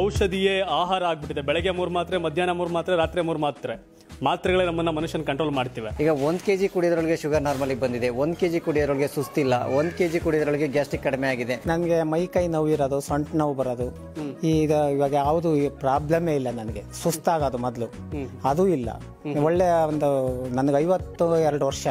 ಔಷಧಿಯೇ ಆಹಾರ ಆಗ್ಬಿಟ್ಟಿದೆ ಬೆಳಗ್ಗೆ ಮೂರು ಮಾತ್ರೆ ಮಧ್ಯಾಹ್ನ ಮೂರು ಮಾತ್ರೆ ರಾತ್ರಿ ಮೂರು ಮಾತ್ರೆ ಮಾತ್ರೆಗಳೇ ನಮ್ಮನ್ನ ಮನುಷ್ಯನ ಕಂಟ್ರೋಲ್ ಮಾಡ್ತೀವಿ ಈಗ ಒಂದ್ ಕೆ ಜಿ ಕುಡಿಯೋದ್ರೊಳಗೆ ಶುಗರ್ ನಾರ್ಮಲ್ ಬಂದಿದೆ ಒಂದ್ ಕೆ ಜಿ ಕುಡಿಯೋದ್ರೊಳಗೆ ಸುಸ್ತಿಲ್ಲ ಒಂದ್ ಕೆ ಜಿ ಕುಡಿಯೋದ್ರೊಳಗೆ ಗ್ಯಾಸ್ಟ್ರಿಕ್ ಕಡಿಮೆ ಆಗಿದೆ ನನಗೆ ಮೈ ಕೈ ನೋವು ಇರೋದು ಸೊಂಟ ನೋವು ಬರೋದು ಈಗ ಇವಾಗ ಯಾವುದು ಪ್ರಾಬ್ಲಮೇ ಇಲ್ಲ ನನಗೆ ಸುಸ್ತಾಗೋದು ಮೊದಲು ಅದು ಇಲ್ಲ ಒಳ್ಳೆ ಒಂದು ನನಗೆ ಐವತ್ತು ಎರಡು ವರ್ಷ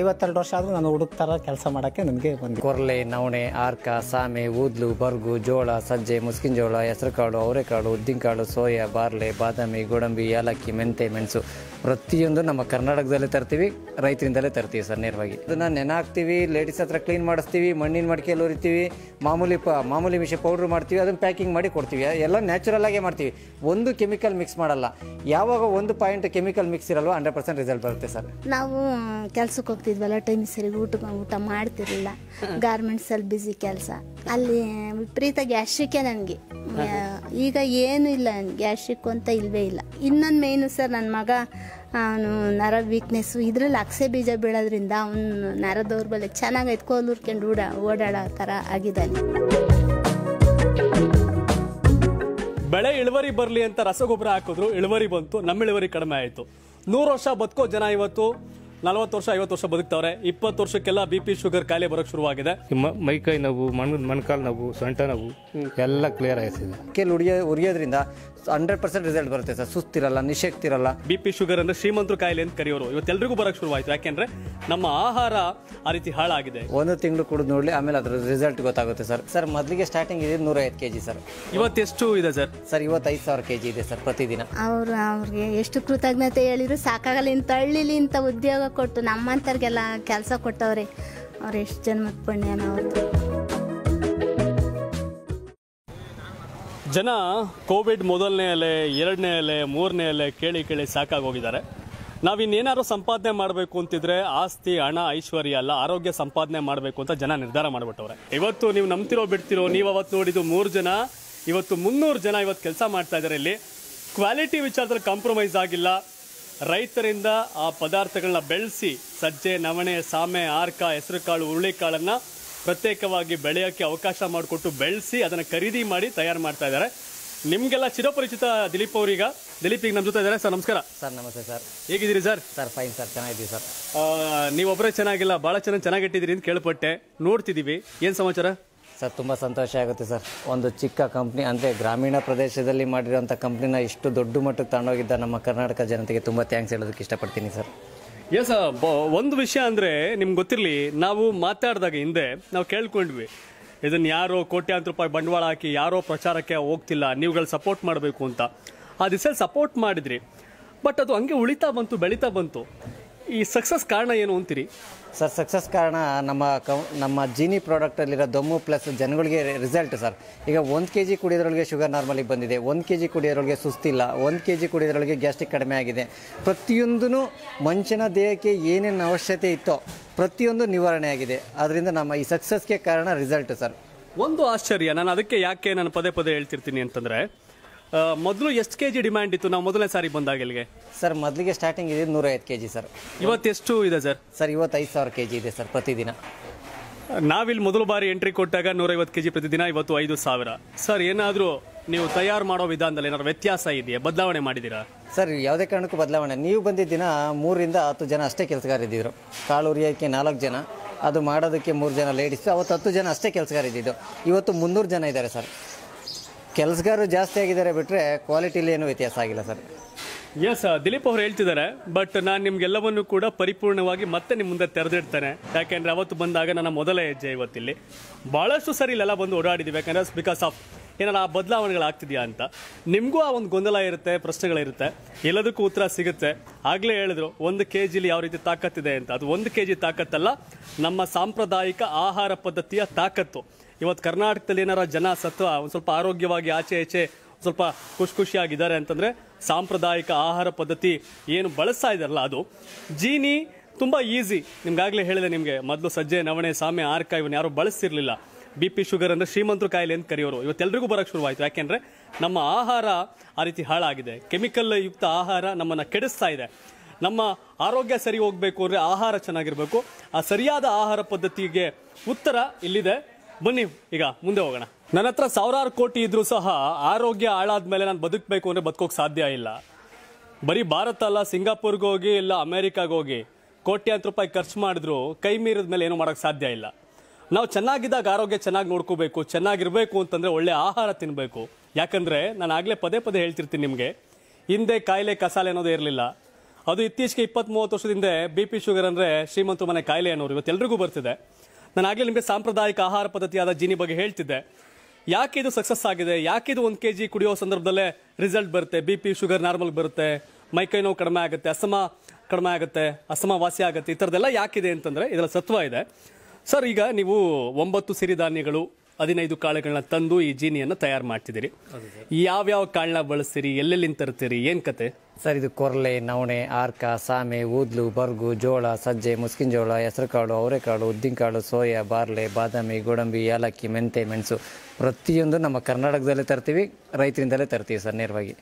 ಐವತ್ತೆರಡು ವರ್ಷ ಆದ್ರೂ ನಾನು ಹುಡುಕ್ತಾರ ಕೆಲಸ ಮಾಡಕ್ಕೆ ನನಗೆ ಬಂದು ಕೊರಲೆ ನವಣೆ ಆರ್ಕ ಸಾಮೆ ಊದ್ಲು ಬರ್ಗು ಜೋಳ ಸಜ್ಜೆ ಮುಸ್ಕಿನ ಜೋಳ ಹೆಸರು ಕಾಳು ಅವರೆಕಾಳು ಕಾಳು ಸೋಯಾ ಬಾರ್ಲೆ ಬಾದಾಮಿ ಗೋಡಂಬಿ ಏಲಕ್ಕಿ ಮೆಂತೆ ಮೆಣಸು ಪ್ರತಿಯೊಂದು ನಮ್ಮ ಕರ್ನಾಟಕದಲ್ಲೇ ತರ್ತೀವಿ ರೈತರಿಂದಲೇ ತರ್ತೀವಿ ಸರ್ ನೇರವಾಗಿ ಅದನ್ನು ನೆನೆ ಹಾಕ್ತೀವಿ ಲೇಡೀಸ್ ಹತ್ರ ಕ್ಲೀನ್ ಮಾಡಿಸ್ತೀವಿ ಮಣ್ಣಿನ ಮಡಿಕೆಯಲ್ಲಿ ಉರಿತೀವಿ ಮಾಮೂಲಿ ಪ ಮಾಮೂಲಿ ಮಿಷ ಪೌಡ್ರ್ ಮಾಡ್ತೀವಿ ಅದನ್ನು ಪ್ಯಾಕಿಂಗ್ ಮಾಡಿ ಕೊಡ್ತೀವಿ ಎಲ್ಲ ನ್ಯಾಚುರಲ್ಲಾಗೆ ಮಾಡ್ತೀವಿ ಒಂದು ಕೆಮಿಕಲ್ ಮಿಕ್ಸ್ ಮಾಡಲ್ಲ ಯಾವಾಗ ಒಂದು ಪಾಯಿಂಟ್ ಕೆಮಿಕಲ್ ಮಿಕ್ಸ್ ಇರಲ್ಲ ಹಂಡ್ರೆಡ್ ಪರ್ಸೆಂಟ್ ರಿಸಲ್ಟ್ ಬರುತ್ತೆ ಸರ್ ನಾವು ಕೆಲಸಕ್ಕೆ ಹೋಗ್ತಿದ್ವಲ್ಲ ಟೈಮ್ ಸರಿಗೆ ಊಟ ಊಟ ಮಾಡ್ತಿರಲಿಲ್ಲ ಗಾರ್ಮೆಂಟ್ಸಲ್ಲಿ ಬ್ಯುಸಿ ಕೆಲಸ ಅಲ್ಲಿ ವಿಪರೀತ ಗ್ಯಾಸ್ಟ್ರಿಕೆ ನನಗೆ ಈಗ ಏನೂ ಇಲ್ಲ ಗ್ಯಾಸ್ಟ್ರಿಕ್ ಅಂತ ಇಲ್ಲವೇ ಇಲ್ಲ ಇನ್ನೊಂದು ಮೇಯ್ನು ಸರ್ ನನ್ನ ಮಗ ಅವನು ನರ ವೀಕ್ನೆಸ್ಸು ಇದರಲ್ಲಿ ಅಕ್ಸೆ ಬೀಜ ಬೀಳೋದ್ರಿಂದ ಅವನು ನರ ದೌರ್ಬಲ್ಯ ಚೆನ್ನಾಗಿ ಎತ್ಕೊಂಡು ಹುಡ್ಕೊಂಡು ಓಡ ಓಡಾಡೋ ಥರ ಆಗಿದ್ದಾನೆ ಬೆಳೆ ಇಳುವರಿ ಬರಲಿ ಅಂತ ರಸಗೊಬ್ಬರ ಹಾಕಿದ್ರು ಇಳುವರಿ ಬಂತು ನಮ್ಮ ಇಳುವರಿ ಕಡಿಮೆ ಆಯಿತು ನೂರು ವರ್ಷ ಬದುಕೋ ಜನ ಇವತ್ತು ನಲವತ್ತು ವರ್ಷ ಐವತ್ತು ವರ್ಷ ಬದುಕ್ತಾವ್ರೆ ಇಪ್ಪತ್ತು ವರ್ಷಕ್ಕೆಲ್ಲ ಬಿ ಪಿ ಶುಗರ್ ಕಾಯಿಲೆ ಬರೋಕ್ ಶುರುವಾಗಿದೆ ಮೈಕೈ ನೋವು ಮಣ್ಣು ಮಣ್ಕಾಲ್ ನೋವು ಸೊಂಟ ನೋವು ಎಲ್ಲ ಕ್ಲಿಯರ್ ಆಗ್ತಿದೆ ಕೆಲ ಉರಿಯೋದ್ರಿಂದ ಹಂಡ್ರೆಡ್ ಪರ್ಸೆಂಟ್ ರಿಸಲ್ಟ್ ಬರುತ್ತೆ ಸರ್ ಸುಸ್ತಿರಲ್ಲ ನಿಶಕ್ತಿರಲ್ಲ ಬಿ ಪಿ ಶುಗರ್ ಅಂದ್ರೆ ಶ್ರೀಮಂತರ ಕಾಯಿಲೆ ಅಂತ ಕರೆಯೋರು ಇವತ್ತೆಲ್ಲರಿಗೂ ಬರಕ್ಕೆ ಶುರುವಾಯಿತು ಯಾಕೆಂದ್ರೆ ನಮ್ಮ ಆಹಾರ ಆ ರೀತಿ ಹಾಳಾಗಿದೆ ಒಂದು ತಿಂಗಳು ಕುಡಿದು ನೋಡ್ಲಿ ಆಮೇಲೆ ಅದ್ರ ರಿಸಲ್ಟ್ ಗೊತ್ತಾಗುತ್ತೆ ಸರ್ ಸರ್ ಮೊದಲಿಗೆ ಸ್ಟಾರ್ಟಿಂಗ್ ಇದೆ ನೂರ ಐದು ಕೆಜಿ ಸರ್ ಎಷ್ಟು ಇದೆ ಸರ್ ಸರ್ ಇವತ್ತು ಐದು ಸಾವಿರ ಕೆಜಿ ಇದೆ ಸರ್ ಪ್ರತಿದಿನ ಅವರು ಅವ್ರಿಗೆ ಎಷ್ಟು ಕೃತಜ್ಞತೆ ಹೇಳಿದ್ರು ಸಾಕಾಗಲ್ಲ ಇಂಥ ಹಳ್ಳಿಲಿ ಇಂಥ ಉದ್ಯೋಗ ಕೊಟ್ಟು ನಮ್ಮಂಥವ್ರಿಗೆಲ್ಲ ಕೆಲಸ ಕೊಟ್ಟವ್ರೆ ಅವ್ರು ಎಷ್ಟು ಜನ್ಮದ ಪುಣ್ಯನ ಅವ್ರದ್ದು ಜನ ಕೋವಿಡ್ ಮೊದಲನೇ ಅಲೆ ಎರಡನೇ ಅಲೆ ಮೂರನೇ ಅಲೆ ಕೇಳಿ ಕೇಳಿ ಸಾಕಾಗೋಗಿದ್ದಾರೆ ನಾವಿನ್ನೇನಾದ್ರು ಸಂಪಾದನೆ ಮಾಡಬೇಕು ಅಂತಿದ್ರೆ ಆಸ್ತಿ ಹಣ ಐಶ್ವರ್ಯ ಅಲ್ಲ ಆರೋಗ್ಯ ಸಂಪಾದನೆ ಮಾಡಬೇಕು ಅಂತ ಜನ ನಿರ್ಧಾರ ಮಾಡಿಬಿಟ್ಟವ್ರೆ ಇವತ್ತು ನೀವು ನಂಬ್ತಿರೋ ಬಿಡ್ತಿರೋ ನೀವು ಅವತ್ತು ನೋಡಿದ್ದು ಮೂರು ಜನ ಇವತ್ತು ಮುನ್ನೂರು ಜನ ಇವತ್ತು ಕೆಲಸ ಮಾಡ್ತಾ ಇದ್ದಾರೆ ಇಲ್ಲಿ ಕ್ವಾಲಿಟಿ ವಿಚಾರದಲ್ಲಿ ಕಾಂಪ್ರಮೈಸ್ ಆಗಿಲ್ಲ ರೈತರಿಂದ ಆ ಪದಾರ್ಥಗಳನ್ನ ಬೆಳೆಸಿ ಸಜ್ಜೆ ನವಣೆ ಸಾಮೆ ಆರ್ಕ ಹೆಸರುಕಾಳು ಹುರುಳಿಕಾಳನ್ನು ಪ್ರತ್ಯೇಕವಾಗಿ ಬೆಳೆಯೋಕ್ಕೆ ಅವಕಾಶ ಮಾಡಿಕೊಟ್ಟು ಬೆಳೆಸಿ ಅದನ್ನು ಖರೀದಿ ಮಾಡಿ ತಯಾರು ಮಾಡ್ತಾ ಇದ್ದಾರೆ ನಿಮಗೆಲ್ಲ ಚಿರಪರಿಚಿತ ದಿಲೀಪ್ ಅವರೀಗ ದಿಲೀಪ್ ಈಗ ನಮ್ಮ ಜೊತೆ ಇದ್ದಾರೆ ಸರ್ ನಮಸ್ಕಾರ ಸರ್ ನಮಸ್ತೆ ಸರ್ ಹೇಗಿದ್ದೀರಿ ಸರ್ ಸರ್ ಫೈನ್ ಸರ್ ಚೆನ್ನಾಗಿದ್ದೀವಿ ಸರ್ ನೀವೊಬ್ಬರೇ ಚೆನ್ನಾಗಿಲ್ಲ ಭಾಳ ಚೆನ್ನಾಗಿ ಚೆನ್ನಾಗಿಟ್ಟಿದ್ದೀರಿ ಅಂತ ಕೇಳ್ಪಟ್ಟೆ ನೋಡ್ತಿದ್ದೀವಿ ಏನು ಸಮಾಚಾರ ಸರ್ ತುಂಬ ಸಂತೋಷ ಆಗುತ್ತೆ ಸರ್ ಒಂದು ಚಿಕ್ಕ ಕಂಪ್ನಿ ಅಂದರೆ ಗ್ರಾಮೀಣ ಪ್ರದೇಶದಲ್ಲಿ ಮಾಡಿರುವಂಥ ಕಂಪ್ನಿನ ಇಷ್ಟು ದೊಡ್ಡ ಮಟ್ಟಕ್ಕೆ ತಗೊಂಡೋಗಿದ್ದ ನಮ್ಮ ಕರ್ನಾಟಕ ಜನತೆಗೆ ತುಂಬ ಥ್ಯಾಂಕ್ಸ್ ಹೇಳೋದಕ್ಕೆ ಇಷ್ಟಪಡ್ತೀನಿ ಸರ್ ಎಸ್ ಒಂದು ವಿಷಯ ಅಂದರೆ ನಿಮ್ಗೆ ಗೊತ್ತಿರಲಿ ನಾವು ಮಾತಾಡಿದಾಗ ಹಿಂದೆ ನಾವು ಕೇಳ್ಕೊಂಡ್ವಿ ಇದನ್ನು ಯಾರೋ ಕೋಟ್ಯಾಂತರ ರೂಪಾಯಿ ಬಂಡವಾಳ ಹಾಕಿ ಯಾರೋ ಪ್ರಚಾರಕ್ಕೆ ಹೋಗ್ತಿಲ್ಲ ನೀವುಗಳು ಸಪೋರ್ಟ್ ಮಾಡಬೇಕು ಅಂತ ಆ ದಿವಸ ಸಪೋರ್ಟ್ ಮಾಡಿದ್ರಿ ಬಟ್ ಅದು ಹಂಗೆ ಉಳಿತಾ ಬಂತು ಬೆಳೀತಾ ಬಂತು ಈ ಸಕ್ಸಸ್ ಕಾರಣ ಏನು ಅಂತೀರಿ ಸರ್ ಸಕ್ಸಸ್ ಕಾರಣ ನಮ್ಮ ಕೌ ನಮ್ಮ ಜೀನಿ ಪ್ರಾಡಕ್ಟಲ್ಲಿರೋ ದೊಮ್ಮು ಪ್ಲಸ್ ಜನಗಳಿಗೆ ರಿಸಲ್ಟ್ ಸರ್ ಈಗ ಒಂದು ಕೆ ಜಿ ಕುಡಿಯೋದ್ರೊಳಗೆ ಶುಗರ್ ನಾರ್ಮಲಿಗೆ ಬಂದಿದೆ ಒಂದು ಕೆ ಜಿ ಕುಡಿಯೋದ್ರೊಳಗೆ ಸುಸ್ತಿಲ್ಲ ಒಂದು ಕೆ ಜಿ ಕುಡಿಯೋದ್ರೊಳಗೆ ಗ್ಯಾಸ್ಟ್ರಿಕ್ ಕಡಿಮೆ ಆಗಿದೆ ಪ್ರತಿಯೊಂದೂ ಮನುಷ್ಯನ ದೇಹಕ್ಕೆ ಏನೇನು ಅವಶ್ಯತೆ ಇತ್ತೋ ಪ್ರತಿಯೊಂದು ನಿವಾರಣೆ ಆಗಿದೆ ಅದರಿಂದ ನಮ್ಮ ಈ ಸಕ್ಸಸ್ಗೆ ಕಾರಣ ರಿಸಲ್ಟ್ ಸರ್ ಒಂದು ಆಶ್ಚರ್ಯ ನಾನು ಅದಕ್ಕೆ ಯಾಕೆ ನಾನು ಪದೇ ಪದೇ ಹೇಳ್ತಿರ್ತೀನಿ ಅಂತಂದರೆ ಮೊದಲು ಎಷ್ಟು ಕೆ ಜಿ ಡಿಮ್ಯಾಂಡ್ ಇತ್ತು ನಾವು ಮೊದಲನೇ ಸಾರಿ ಬಂದಾಗ ಇಲ್ಲಿಗೆ ಸರ್ ಮೊದಲಿಗೆ ಸ್ಟಾರ್ಟಿಂಗ್ ಇದೆ ನೂರೈವತ್ತು ಕೆ ಜಿ ಸರ್ ಎಷ್ಟು ಇದೆ ಸರ್ ಸರ್ ಇವತ್ತೈದು ಸಾವಿರ ಕೆ ಜಿ ಇದೆ ಸರ್ ಪ್ರತಿದಿನ ನಾವಿಲ್ಲಿ ಮೊದಲು ಬಾರಿ ಎಂಟ್ರಿ ಕೊಟ್ಟಾಗ ನೂರೈವತ್ತು ಕೆ ಜಿ ಪ್ರತಿದಿನ ಇವತ್ತು ಐದು ಸಾವಿರ ಸರ್ ಏನಾದರೂ ನೀವು ತಯಾರು ಮಾಡೋ ವಿಧಾನದಲ್ಲಿ ಏನಾದ್ರು ವ್ಯತ್ಯಾಸ ಇದೆಯಾ ಬದಲಾವಣೆ ಮಾಡಿದ್ದೀರಾ ಸರ್ ಯಾವುದೇ ಕಾರಣಕ್ಕೂ ಬದಲಾವಣೆ ನೀವು ಬಂದಿದ್ದ ದಿನ ಮೂರರಿಂದ ಹತ್ತು ಜನ ಅಷ್ಟೇ ಕೆಲಸಗಾರ ಇದ್ದಿದ್ರು ಕಾಳು ಉರಿಯೋಕ್ಕೆ ನಾಲ್ಕು ಜನ ಅದು ಮಾಡೋದಕ್ಕೆ ಮೂರು ಜನ ಲೇಡೀಸ್ ಅವತ್ತು ಹತ್ತು ಜನ ಅಷ್ಟೇ ಕೆಲಸಗಾರ ಇದ್ದಿದ್ದು ಇವತ್ತು ಮುನ್ನೂರು ಜನ ಇದ್ದಾರೆ ಸರ್ ಕೆಲಸಗಾರರು ಜಾಸ್ತಿ ಆಗಿದ್ದಾರೆ ಬಿಟ್ಟರೆ ಕ್ವಾಲಿಟಿಲಿ ಏನು ವ್ಯತ್ಯಾಸ ಆಗಿಲ್ಲ ಸರ್ ಎಸ್ ದಿಲೀಪ್ ಅವರು ಹೇಳ್ತಿದ್ದಾರೆ ಬಟ್ ನಾನು ನಿಮ್ಗೆಲ್ಲವನ್ನು ಕೂಡ ಪರಿಪೂರ್ಣವಾಗಿ ಮತ್ತೆ ನಿಮ್ಮ ಮುಂದೆ ತೆರೆದಿಡ್ತೇನೆ ಯಾಕೆಂದ್ರೆ ಅವತ್ತು ಬಂದಾಗ ನನ್ನ ಮೊದಲ ಹೆಜ್ಜೆ ಇವತ್ತಿಲ್ಲಿ ಬಹಳಷ್ಟು ಸರಿ ಇಲ್ಲೆಲ್ಲ ಬಂದು ಓಡಾಡಿದ್ದೀವಿ ಯಾಕಂದ್ರೆ ಬಿಕಾಸ್ ಆಫ್ ಏನಾರ ಆ ಬದಲಾವಣೆಗಳಾಗ್ತಿದೆಯಾ ಅಂತ ನಿಮಗೂ ಆ ಒಂದು ಗೊಂದಲ ಇರುತ್ತೆ ಪ್ರಶ್ನೆಗಳಿರುತ್ತೆ ಎಲ್ಲದಕ್ಕೂ ಉತ್ತರ ಸಿಗುತ್ತೆ ಆಗಲೇ ಹೇಳಿದ್ರು ಒಂದು ಕೆ ಜಿಲಿ ಯಾವ ರೀತಿ ತಾಕತ್ತಿದೆ ಅಂತ ಅದು ಒಂದು ಕೆ ಜಿ ತಾಕತ್ತಲ್ಲ ನಮ್ಮ ಸಾಂಪ್ರದಾಯಿಕ ಆಹಾರ ಪದ್ಧತಿಯ ತಾಕತ್ತು ಇವತ್ತು ಕರ್ನಾಟಕದಲ್ಲಿ ಏನಾರ ಜನ ಸತ್ವ ಒಂದು ಸ್ವಲ್ಪ ಆರೋಗ್ಯವಾಗಿ ಆಚೆ ಈಚೆ ಸ್ವಲ್ಪ ಖುಷಿ ಖುಷಿಯಾಗಿದ್ದಾರೆ ಅಂತಂದರೆ ಸಾಂಪ್ರದಾಯಿಕ ಆಹಾರ ಪದ್ಧತಿ ಏನು ಬಳಸ್ತಾ ಇದ್ದಾರಲ್ಲ ಅದು ಜೀನಿ ತುಂಬ ಈಸಿ ನಿಮ್ಗಾಗಲೇ ಹೇಳಿದೆ ನಿಮಗೆ ಮೊದಲು ಸಜ್ಜೆ ನವಣೆ ಸಾಮೆ ಆರ್ಕ ಇವನ್ನ ಯಾರೂ ಬಳಸ್ತಿರ್ಲಿಲ್ಲ ಬಿ ಪಿ ಶುಗರ್ ಅಂದರೆ ಶ್ರೀಮಂತರು ಕಾಯಿಲೆ ಅಂತ ಕರೆಯೋರು ಇವತ್ತೆಲ್ರಿಗೂ ಬರೋಕ್ಕೆ ಶುರುವಾಯಿತು ಯಾಕೆಂದರೆ ನಮ್ಮ ಆಹಾರ ಆ ರೀತಿ ಹಾಳಾಗಿದೆ ಕೆಮಿಕಲ್ ಯುಕ್ತ ಆಹಾರ ನಮ್ಮನ್ನು ಕೆಡಿಸ್ತಾ ಇದೆ ನಮ್ಮ ಆರೋಗ್ಯ ಸರಿ ಹೋಗಬೇಕು ಅಂದರೆ ಆಹಾರ ಚೆನ್ನಾಗಿರಬೇಕು ಆ ಸರಿಯಾದ ಆಹಾರ ಪದ್ಧತಿಗೆ ಉತ್ತರ ಇಲ್ಲಿದೆ ಬನ್ನಿ ಈಗ ಮುಂದೆ ಹೋಗೋಣ ನನ್ನ ಹತ್ರ ಸಾವಿರಾರು ಕೋಟಿ ಇದ್ರೂ ಸಹ ಆರೋಗ್ಯ ಹಾಳಾದ್ಮೇಲೆ ನಾನು ಬದುಕಬೇಕು ಅಂದ್ರೆ ಬದುಕೋಕ್ ಸಾಧ್ಯ ಇಲ್ಲ ಬರೀ ಭಾರತ ಅಲ್ಲ ಸಿಂಗಾಪುರ್ಗೆ ಹೋಗಿ ಇಲ್ಲ ಅಮೆರಿಕಾಗ ಹೋಗಿ ಕೋಟ್ಯಾಂತರ ರೂಪಾಯಿ ಖರ್ಚು ಮಾಡಿದ್ರು ಕೈ ಮೀರಿದ ಮೇಲೆ ಏನು ಮಾಡೋಕ್ಕೆ ಸಾಧ್ಯ ಇಲ್ಲ ನಾವು ಚೆನ್ನಾಗಿದ್ದಾಗ ಆರೋಗ್ಯ ಚೆನ್ನಾಗಿ ನೋಡ್ಕೋಬೇಕು ಚೆನ್ನಾಗಿರಬೇಕು ಅಂತಂದ್ರೆ ಒಳ್ಳೆ ಆಹಾರ ತಿನ್ನಬೇಕು ಯಾಕಂದ್ರೆ ನಾನು ಆಗಲೇ ಪದೇ ಪದೇ ಹೇಳ್ತಿರ್ತೀನಿ ನಿಮಗೆ ಹಿಂದೆ ಕಾಯಿಲೆ ಕಸಾಲೆ ಅನ್ನೋದೇ ಇರಲಿಲ್ಲ ಅದು ಇತ್ತೀಚೆಗೆ ಇಪ್ಪತ್ತ್ ಮೂವತ್ತು ವರ್ಷದಿಂದ ಬಿ ಪಿ ಶುಗರ್ ಅಂದರೆ ಶ್ರೀಮಂತ ಮನೆ ಕಾಯಿಲೆ ಅನ್ನೋರು ಎಲ್ರಿಗೂ ಬರ್ತಿದೆ ನಾನು ಆಗಲೇ ನಿಮಗೆ ಸಾಂಪ್ರದಾಯಿಕ ಆಹಾರ ಪದ್ಧತಿಯಾದ ಜೀನಿ ಬಗ್ಗೆ ಹೇಳ್ತಿದ್ದೆ ಯಾಕೆ ಇದು ಸಕ್ಸಸ್ ಆಗಿದೆ ಯಾಕೆ ಇದು ಒಂದು ಕೆ ಜಿ ಕುಡಿಯೋ ಸಂದರ್ಭದಲ್ಲೇ ರಿಸಲ್ಟ್ ಬರುತ್ತೆ ಬಿ ಪಿ ಶುಗರ್ ನಾರ್ಮಲ್ ಬರುತ್ತೆ ಮೈಕೈ ನೋವು ಕಡಿಮೆ ಆಗುತ್ತೆ ಅಸಮ ಕಡಿಮೆ ಆಗುತ್ತೆ ಅಸಮ ವಾಸಿ ಆಗುತ್ತೆ ಈ ಥರದ್ದೆಲ್ಲ ಯಾಕಿದೆ ಅಂತಂದರೆ ಇದರ ಸತ್ವ ಇದೆ ಸರ್ ಈಗ ನೀವು ಒಂಬತ್ತು ಸಿರಿಧಾನ್ಯಗಳು ಹದಿನೈದು ಕಾಳುಗಳನ್ನ ತಂದು ಈ ಜೀನಿಯನ್ನು ತಯಾರು ಮಾಡ್ತಿದ್ದೀರಿ ಯಾವ್ಯಾವ ಕಾಳನ್ನ ಬಳಸ್ತೀರಿ ಎಲ್ಲೆಲ್ಲಿಂದ ತರ್ತೀರಿ ಏನು ಕತೆ ಸರ್ ಇದು ಕೊರಲೆ ನವಣೆ ಆರ್ಕ ಸಾಮೆ ಊದ್ಲು ಬರ್ಗು ಜೋಳ ಸಜ್ಜೆ ಮುಸ್ಕಿನ ಜೋಳ ಹೆಸರುಕಾಳು ಅವರೆಕಾಳು ಉದ್ದಿನಕಾಳು ಸೋಯಾ ಬಾರ್ಲೆ ಬಾದಾಮಿ ಗೋಡಂಬಿ ಏಲಕ್ಕಿ ಮೆಂತೆ ಮೆಣಸು ಪ್ರತಿಯೊಂದು ನಮ್ಮ ಕರ್ನಾಟಕದಲ್ಲೇ ತರ್ತೀವಿ ರೈತರಿಂದಲೇ ತರ್ತೀವಿ ಸರ್ ನೇರವಾಗಿ